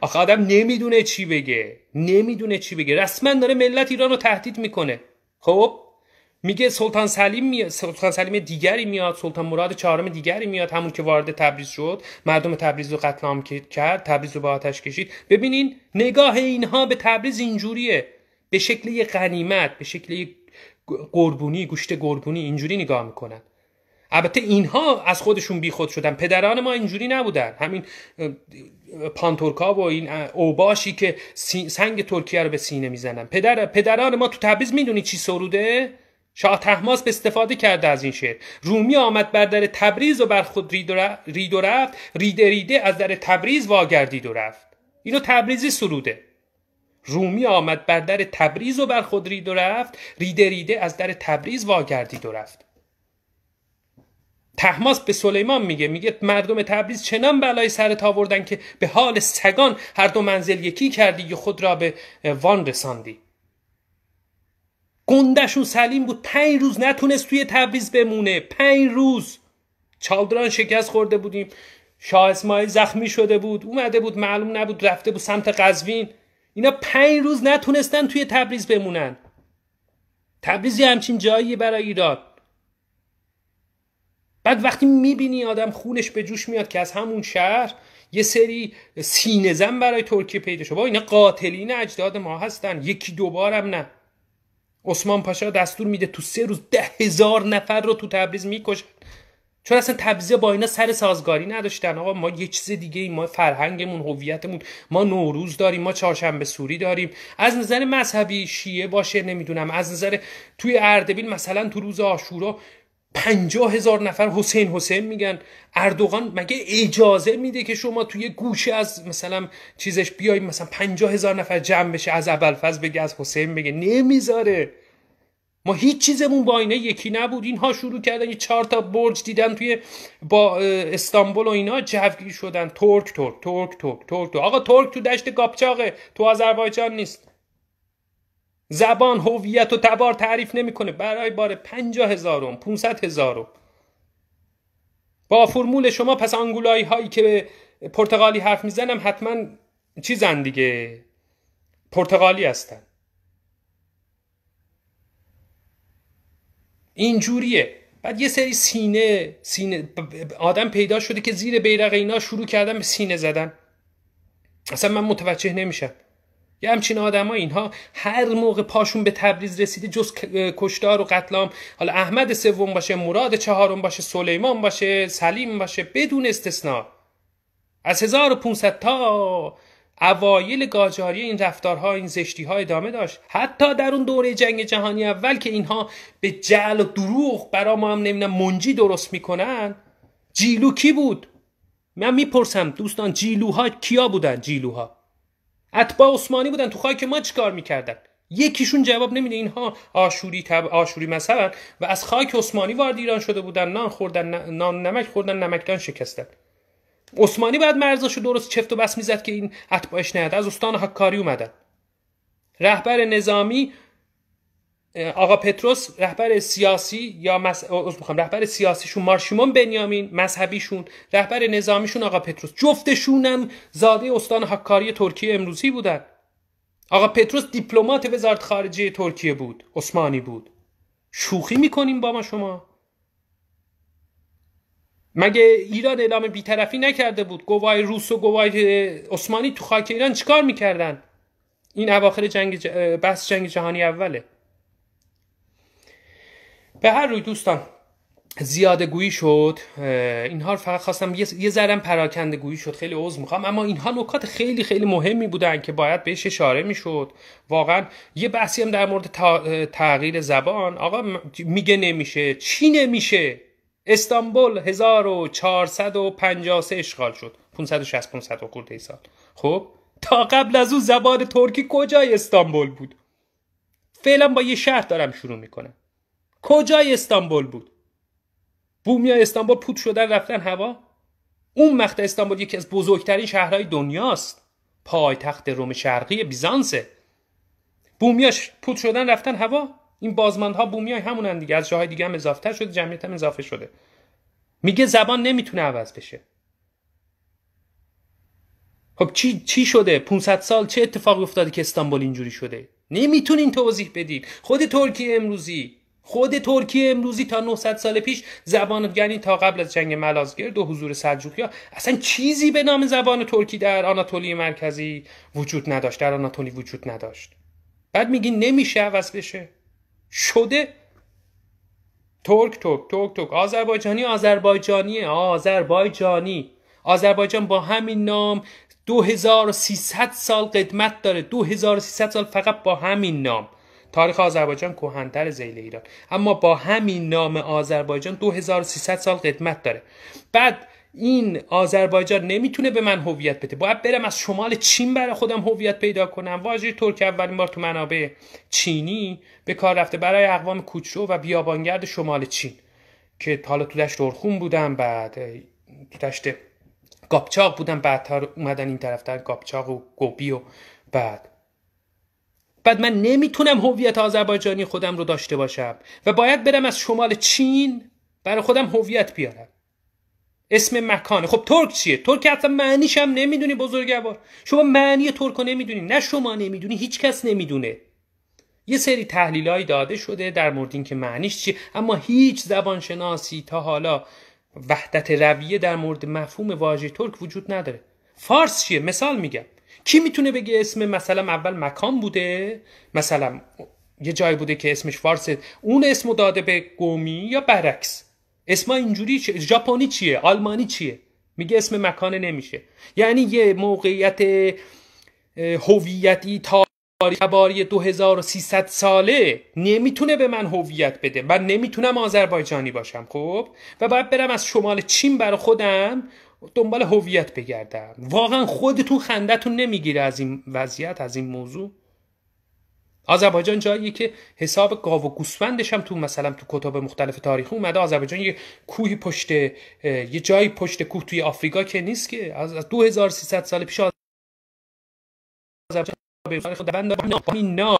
آخه آدم نمیدونه چی بگه نمیدونه چی بگه رسما داره ملت ایران رو تهدید میکنه خب میگه سلطان سلیم می... سلطان سلیم دیگری میاد سلطان مراد چهارم دیگری میاد همون که وارد تبریز شد مردم تبریز رو قتل عام کرد تبریز رو به آتش کشید ببینین نگاه اینها به تبریز اینجوریه به شکل یه غنیمت به شکل یه قربونی گوشت قربونی اینجوری نگاه میکنن البته اینها از خودشون بیخود شدن پدران ما اینجوری نبودن همین پانتورکا و این اوباشی که سنگ ترکیه رو به سینه میزنن پدر پدران ما تو تبریز میدونی چی سروده شاه تحماس به استفاده کرده از این شعر رومی آمد بر در تبریز و بر خود رید و رفت ریده ریده از در تبریز واگردید و رفت اینو تبریزی سروده رومی آمد بر در تبریز و بر خود رید و رفت ریده ریده از در تبریز واگردید و رفت تحماس به سلیمان میگه میگه مردم تبریز چنان بلای سرت آوردن که به حال سگان هر دو منزل یکی کردی که خود را به وان رساندی گندشون سلیم بود پنج روز نتونست توی تبریز بمونه پنج روز چالدران شکست خورده بودیم شاه اسماعیل زخمی شده بود اومده بود معلوم نبود رفته بود سمت قزوین اینا پنج روز نتونستن توی تبریز بمونن تبریزی همچین جایی برای ایران بعد وقتی میبینی آدم خونش به جوش میاد که از همون شهر یه سری سینزن برای ترکیه پیدا شد با اینا قاتلین اجداد ما هستن یکی دوبارم نه عثمان پاشا دستور میده تو سه روز ده هزار نفر رو تو تبریز میکشن چون اصلا تبریز با اینا سر سازگاری نداشتن آقا ما یه چیز دیگه ایم ما فرهنگمون هویتمون ما نوروز داریم ما چهارشنبه سوری داریم از نظر مذهبی شیعه باشه نمیدونم از نظر توی اردبیل مثلا تو روز آشورا پنجاه هزار نفر حسین حسین میگن اردوغان مگه اجازه میده که شما توی گوشه از مثلا چیزش بیای مثلا پنجاه هزار نفر جمع بشه از ابوالفضل بگه از حسین بگه نمیذاره ما هیچ چیزمون با اینا یکی نبود اینها شروع کردن یه چهار تا برج دیدن توی با استانبول و اینا جوگیر شدن ترک ترک ترک ترک ترک, ترک. آقا ترک تو دشت گاپچاقه تو آذربایجان نیست زبان هویت و تبار تعریف نمیکنه برای بار پنجا هزارم پونصد هزارم با فرمول شما پس آنگولایی هایی که پرتغالی حرف میزنم حتما چیزن دیگه پرتغالی هستن اینجوریه بعد یه سری سینه سینه آدم پیدا شده که زیر بیرق اینا شروع کردن به سینه زدن اصلا من متوجه نمیشم یه همچین آدم ها اینها هر موقع پاشون به تبریز رسیده جز کشتار و قتلام حالا احمد سوم باشه مراد چهارم باشه سلیمان باشه سلیم باشه بدون استثنا از 1500 تا اوایل گاجاری این رفتارها این زشتی ها ادامه داشت حتی در اون دوره جنگ جهانی اول که اینها به جل و دروغ برا ما هم نمیدونم منجی درست میکنن جیلو کی بود من میپرسم دوستان جیلوها کیا بودن جیلوها اتباع عثمانی بودن تو خاک ما چیکار میکردن یکیشون جواب نمیده اینها آشوری تب آشوری مثلا و از خاک عثمانی وارد ایران شده بودن نان خوردن نان نمک خوردن نمکدان شکستن عثمانی بعد مرزاشو درست چفت و بس میزد که این اتباعش نهد از استان حکاری اومدن رهبر نظامی آقا پتروس رهبر سیاسی یا مس... رهبر سیاسیشون مارشیمون بنیامین مذهبیشون رهبر نظامیشون آقا پتروس جفتشونم زاده استان حکاری ترکیه امروزی بودن آقا پتروس دیپلمات وزارت خارجه ترکیه بود عثمانی بود شوخی میکنیم با ما شما مگه ایران اعلام بیطرفی نکرده بود گواه روس و گواه عثمانی تو خاک ایران چیکار میکردن این اواخر جنگ ج... بحث جنگ جهانی اوله به هر روی دوستان زیاده گویی شد اینها فقط خواستم یه زرم پراکنده گویی شد خیلی عوض میخوام اما اینها نکات خیلی خیلی مهمی بودن که باید بهش اشاره میشد واقعا یه بحثی هم در مورد تغییر زبان آقا میگه نمیشه چی نمیشه استانبول 1453 اشغال شد 560 500 خورده سال خب تا قبل از اون زبان ترکی کجای استانبول بود فعلا با یه شهر دارم شروع میکنم کجای استانبول بود بومیا استانبول پود شدن رفتن هوا اون مقطع استانبول یکی از بزرگترین شهرهای دنیاست پایتخت روم شرقی بیزانسه بومیاش پود شدن رفتن هوا این ها بومیای همونن دیگه از جاهای دیگه هم اضافه شده جمعیت هم اضافه شده میگه زبان نمیتونه عوض بشه خب چی, چی شده 500 سال چه اتفاقی افتاده که استانبول اینجوری شده نمیتونین توضیح بدید خود ترکیه امروزی خود ترکیه امروزی تا 900 سال پیش زبان یعنی تا قبل از جنگ ملازگرد و حضور سلجوقیا اصلا چیزی به نام زبان ترکی در آناتولی مرکزی وجود نداشت در آناتولی وجود نداشت بعد میگی نمیشه عوض بشه شده ترک ترک ترک ترک آذربایجانی آذربایجانی آذربایجانی آذربایجان با همین نام 2300 سال قدمت داره 2300 سال فقط با همین نام تاریخ آذربایجان از زیل ایران اما با همین نام آذربایجان 2300 سال قدمت داره بعد این آذربایجان نمیتونه به من هویت بده باید برم از شمال چین برای خودم هویت پیدا کنم واژه ترک اولین بار تو منابع چینی به کار رفته برای اقوام کوچرو و بیابانگرد شمال چین که حالا تو دشت ارخون بودم بعد تو دشت گابچاق بودم بعد اومدن این طرف و گوبی و بعد بعد من نمیتونم هویت آذربایجانی خودم رو داشته باشم و باید برم از شمال چین برای خودم هویت بیارم اسم مکانه خب ترک چیه ترک اصلا معنیش هم نمیدونی بزرگوار شما معنی ترک رو نمیدونی نه شما نمیدونی هیچکس نمیدونه یه سری تحلیلهایی داده شده در مورد اینکه معنیش چیه اما هیچ زبانشناسی تا حالا وحدت رویه در مورد مفهوم واژه ترک وجود نداره فارس چیه مثال میگم کی میتونه بگه اسم مثلا اول مکان بوده مثلا یه جای بوده که اسمش فارس اون اسمو داده به گومی یا برعکس اسما اینجوری ژاپنی چیه آلمانی چیه میگه اسم مکان نمیشه یعنی یه موقعیت هویتی تا تباری 2300 ساله نمیتونه به من هویت بده من نمیتونم آذربایجانی باشم خب و باید برم از شمال چین برای خودم دنبال هویت بگردن واقعا خودتون خندتون نمیگیره از این وضعیت از این موضوع آذربایجان جاییه که حساب گاو و گوسفندش هم تو مثلا تو کتاب مختلف تاریخ اومده آذربایجان یه کوهی پشت یه جایی پشت کوه توی آفریقا که نیست که از 2300 سال پیش آذربایجان به نام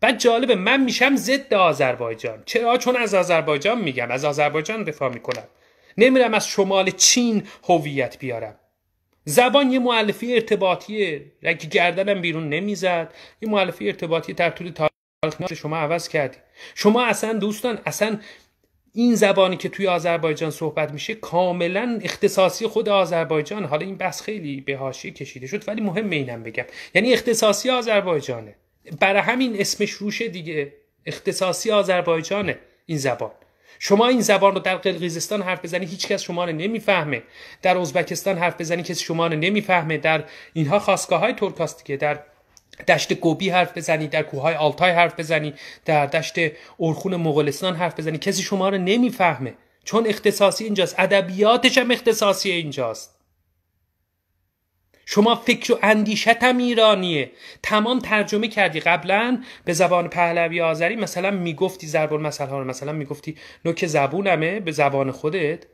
بعد جالبه من میشم ضد آذربایجان چرا چون از آذربایجان میگم از آذربایجان دفاع میکنم نمیرم از شمال چین هویت بیارم زبان یه معلفی ارتباطیه رگ گردنم بیرون نمیزد یه معلفی ارتباطی در طول تاریخ شما عوض کردی شما اصلا دوستان اصلا این زبانی که توی آذربایجان صحبت میشه کاملا اختصاصی خود آذربایجان حالا این بحث خیلی به حاشیه کشیده شد ولی مهم اینم بگم یعنی اختصاصی آذربایجانه برای همین اسمش روشه دیگه اختصاصی آذربایجانه این زبان شما این زبان رو در قرقیزستان حرف بزنی هیچکس شما رو نمیفهمه در ازبکستان حرف بزنی کسی شما رو نمیفهمه در اینها خاصگاه های ترکاست که در دشت گوبی حرف بزنی در کوههای آلتای حرف بزنی در دشت ارخون مغولستان حرف بزنی کسی شما رو نمیفهمه چون اختصاصی اینجاست ادبیاتش هم اختصاصی اینجاست شما فکر و اندیشتم ایرانیه تمام ترجمه کردی قبلا به زبان پهلوی آذری مثلا میگفتی ضرب المثل ها مثلا میگفتی نوک زبونمه به زبان خودت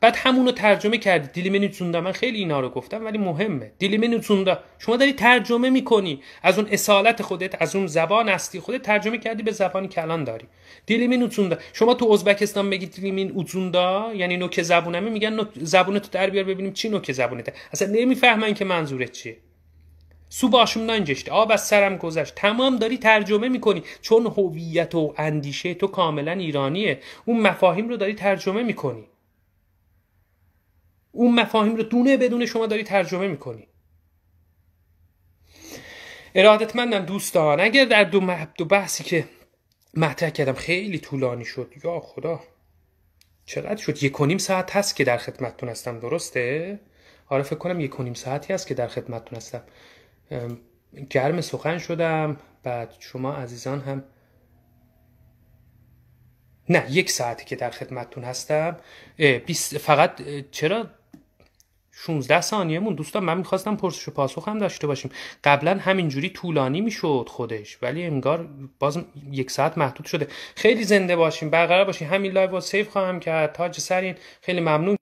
بعد همون رو ترجمه کردی دیلیمنی توندا من خیلی اینا رو گفتم ولی مهمه دیلی توندا شما داری ترجمه میکنی از اون اصالت خودت از اون زبان اصلی خودت ترجمه کردی به زبانی که الان داری دیلیمین اوتوندا شما تو ازبکستان بگی دیلیمین اوتوندا یعنی نوک زبونمه میگن زبونتو در بیار ببینیم چی نوک زبونته اصلا نمیفهمن که منظورت چیه سو باشم ننجشت آب از سرم گذشت تمام داری ترجمه میکنی چون هویت و اندیشه تو کاملا ایرانیه اون مفاهیم رو داری ترجمه میکنی اون مفاهیم رو دونه بدون شما داری ترجمه میکنی ارادتمندم دوستان اگر در دو, دو بحثی که مطرح کردم خیلی طولانی شد یا خدا چقدر شد یک و نیم ساعت هست که در خدمتتون هستم درسته؟ آره فکر کنم یک و نیم ساعتی هست که در خدمتتون هستم گرم سخن شدم بعد شما عزیزان هم نه یک ساعتی که در خدمتتون هستم فقط چرا 16 ثانیه مون دوستان من میخواستم پرسش و پاسخ هم داشته باشیم قبلا همینجوری طولانی میشد خودش ولی انگار باز یک ساعت محدود شده خیلی زنده باشیم برقرار باشیم همین لایو رو سیو خواهم کرد تاج سرین خیلی ممنون